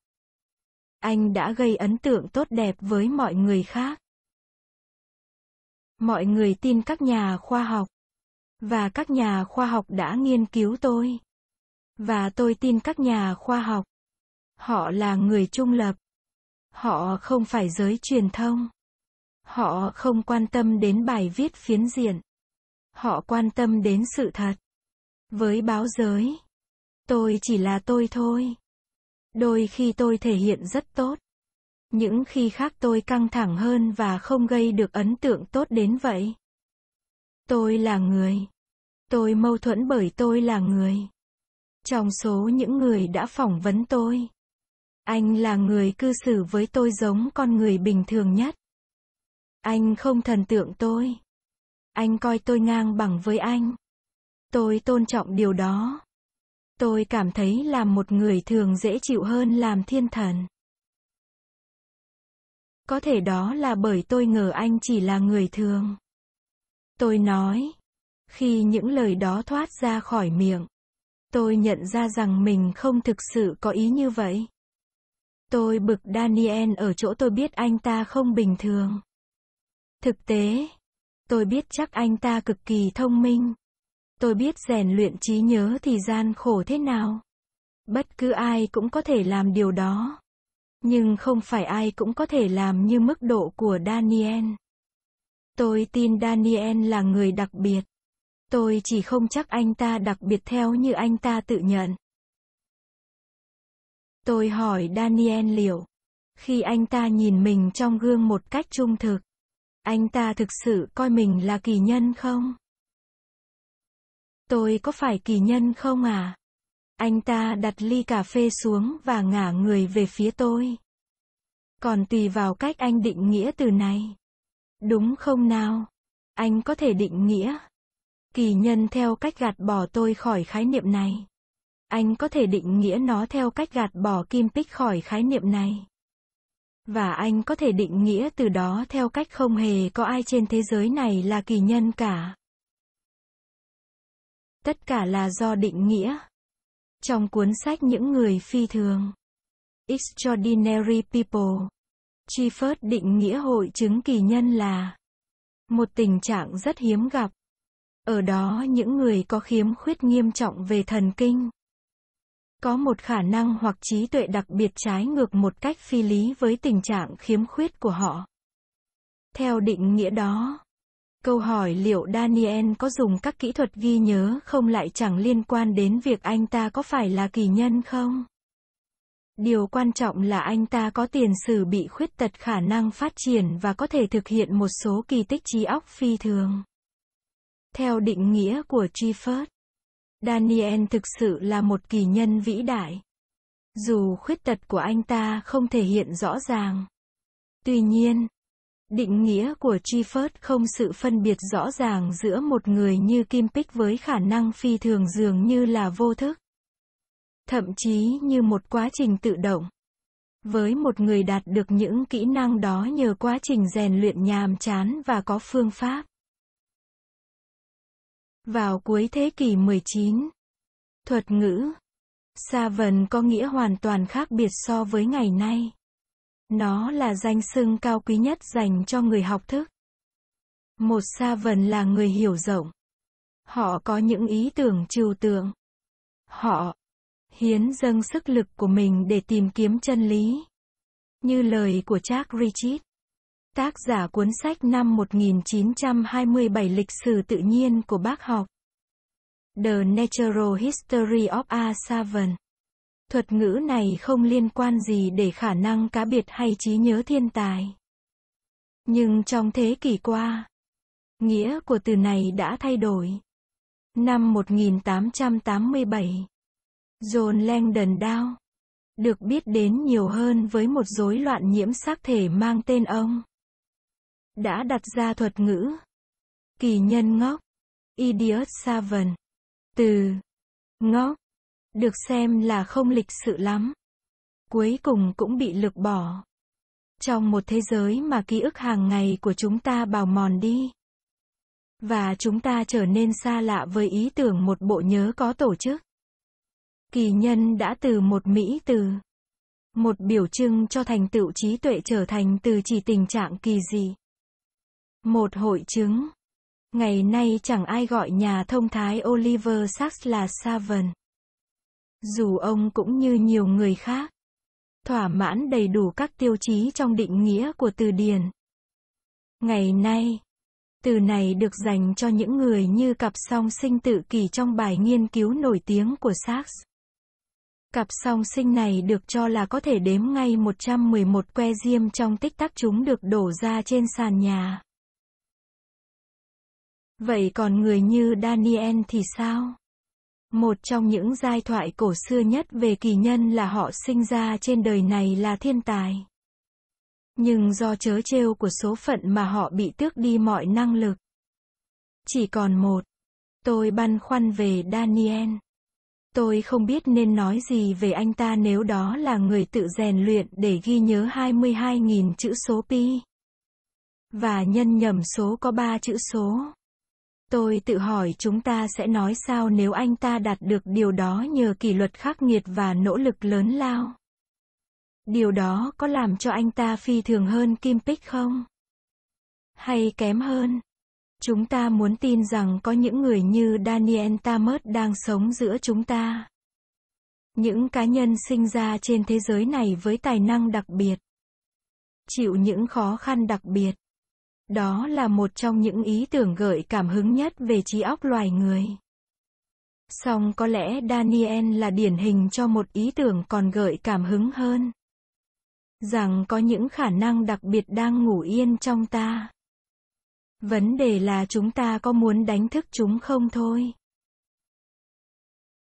Anh đã gây ấn tượng tốt đẹp với mọi người khác. Mọi người tin các nhà khoa học và các nhà khoa học đã nghiên cứu tôi và tôi tin các nhà khoa học Họ là người trung lập. Họ không phải giới truyền thông. Họ không quan tâm đến bài viết phiến diện. Họ quan tâm đến sự thật. Với báo giới, tôi chỉ là tôi thôi. Đôi khi tôi thể hiện rất tốt. Những khi khác tôi căng thẳng hơn và không gây được ấn tượng tốt đến vậy. Tôi là người. Tôi mâu thuẫn bởi tôi là người. Trong số những người đã phỏng vấn tôi, anh là người cư xử với tôi giống con người bình thường nhất. Anh không thần tượng tôi. Anh coi tôi ngang bằng với anh. Tôi tôn trọng điều đó. Tôi cảm thấy làm một người thường dễ chịu hơn làm thiên thần. Có thể đó là bởi tôi ngờ anh chỉ là người thường. Tôi nói. Khi những lời đó thoát ra khỏi miệng, tôi nhận ra rằng mình không thực sự có ý như vậy. Tôi bực Daniel ở chỗ tôi biết anh ta không bình thường. Thực tế, tôi biết chắc anh ta cực kỳ thông minh. Tôi biết rèn luyện trí nhớ thì gian khổ thế nào. Bất cứ ai cũng có thể làm điều đó. Nhưng không phải ai cũng có thể làm như mức độ của Daniel. Tôi tin Daniel là người đặc biệt. Tôi chỉ không chắc anh ta đặc biệt theo như anh ta tự nhận. Tôi hỏi Daniel liệu, khi anh ta nhìn mình trong gương một cách trung thực, anh ta thực sự coi mình là kỳ nhân không? Tôi có phải kỳ nhân không à? Anh ta đặt ly cà phê xuống và ngả người về phía tôi. Còn tùy vào cách anh định nghĩa từ này. Đúng không nào? Anh có thể định nghĩa. Kỳ nhân theo cách gạt bỏ tôi khỏi khái niệm này. Anh có thể định nghĩa nó theo cách gạt bỏ Kim Bích khỏi khái niệm này. Và anh có thể định nghĩa từ đó theo cách không hề có ai trên thế giới này là kỳ nhân cả. Tất cả là do định nghĩa. Trong cuốn sách Những người phi thường, Extraordinary People, Chi Phớt định nghĩa hội chứng kỳ nhân là một tình trạng rất hiếm gặp. Ở đó những người có khiếm khuyết nghiêm trọng về thần kinh có một khả năng hoặc trí tuệ đặc biệt trái ngược một cách phi lý với tình trạng khiếm khuyết của họ. Theo định nghĩa đó, câu hỏi liệu Daniel có dùng các kỹ thuật ghi nhớ không lại chẳng liên quan đến việc anh ta có phải là kỳ nhân không? Điều quan trọng là anh ta có tiền sử bị khuyết tật khả năng phát triển và có thể thực hiện một số kỳ tích trí óc phi thường. Theo định nghĩa của Triford, Daniel thực sự là một kỳ nhân vĩ đại. Dù khuyết tật của anh ta không thể hiện rõ ràng. Tuy nhiên, định nghĩa của Triford không sự phân biệt rõ ràng giữa một người như Kim Pích với khả năng phi thường dường như là vô thức. Thậm chí như một quá trình tự động. Với một người đạt được những kỹ năng đó nhờ quá trình rèn luyện nhàm chán và có phương pháp. Vào cuối thế kỷ 19, thuật ngữ xa vần có nghĩa hoàn toàn khác biệt so với ngày nay. Nó là danh xưng cao quý nhất dành cho người học thức. Một xa vần là người hiểu rộng. Họ có những ý tưởng trừu tượng. Họ hiến dâng sức lực của mình để tìm kiếm chân lý. Như lời của Jack Richard, Tác giả cuốn sách năm 1927 Lịch sử tự nhiên của bác học. The Natural History of A Savan. Thuật ngữ này không liên quan gì để khả năng cá biệt hay trí nhớ thiên tài. Nhưng trong thế kỷ qua, nghĩa của từ này đã thay đổi. Năm 1887, John Langdon Dow được biết đến nhiều hơn với một rối loạn nhiễm sắc thể mang tên ông đã đặt ra thuật ngữ kỳ nhân ngốc, idiot seven. Từ ngốc được xem là không lịch sự lắm. Cuối cùng cũng bị lược bỏ. Trong một thế giới mà ký ức hàng ngày của chúng ta bào mòn đi. Và chúng ta trở nên xa lạ với ý tưởng một bộ nhớ có tổ chức. Kỳ nhân đã từ một mỹ từ. Một biểu trưng cho thành tựu trí tuệ trở thành từ chỉ tình trạng kỳ dị. Một hội chứng. Ngày nay chẳng ai gọi nhà thông thái Oliver Sacks là Savon. Dù ông cũng như nhiều người khác, thỏa mãn đầy đủ các tiêu chí trong định nghĩa của từ điển. Ngày nay, từ này được dành cho những người như cặp song sinh tự kỷ trong bài nghiên cứu nổi tiếng của Sachs Cặp song sinh này được cho là có thể đếm ngay 111 que diêm trong tích tắc chúng được đổ ra trên sàn nhà. Vậy còn người như Daniel thì sao? Một trong những giai thoại cổ xưa nhất về kỳ nhân là họ sinh ra trên đời này là thiên tài. Nhưng do chớ trêu của số phận mà họ bị tước đi mọi năng lực. Chỉ còn một. Tôi băn khoăn về Daniel. Tôi không biết nên nói gì về anh ta nếu đó là người tự rèn luyện để ghi nhớ 22.000 chữ số pi. Và nhân nhầm số có 3 chữ số. Tôi tự hỏi chúng ta sẽ nói sao nếu anh ta đạt được điều đó nhờ kỷ luật khắc nghiệt và nỗ lực lớn lao. Điều đó có làm cho anh ta phi thường hơn Kim Pích không? Hay kém hơn? Chúng ta muốn tin rằng có những người như Daniel Tamert đang sống giữa chúng ta. Những cá nhân sinh ra trên thế giới này với tài năng đặc biệt. Chịu những khó khăn đặc biệt. Đó là một trong những ý tưởng gợi cảm hứng nhất về trí óc loài người. Song có lẽ Daniel là điển hình cho một ý tưởng còn gợi cảm hứng hơn. Rằng có những khả năng đặc biệt đang ngủ yên trong ta. Vấn đề là chúng ta có muốn đánh thức chúng không thôi.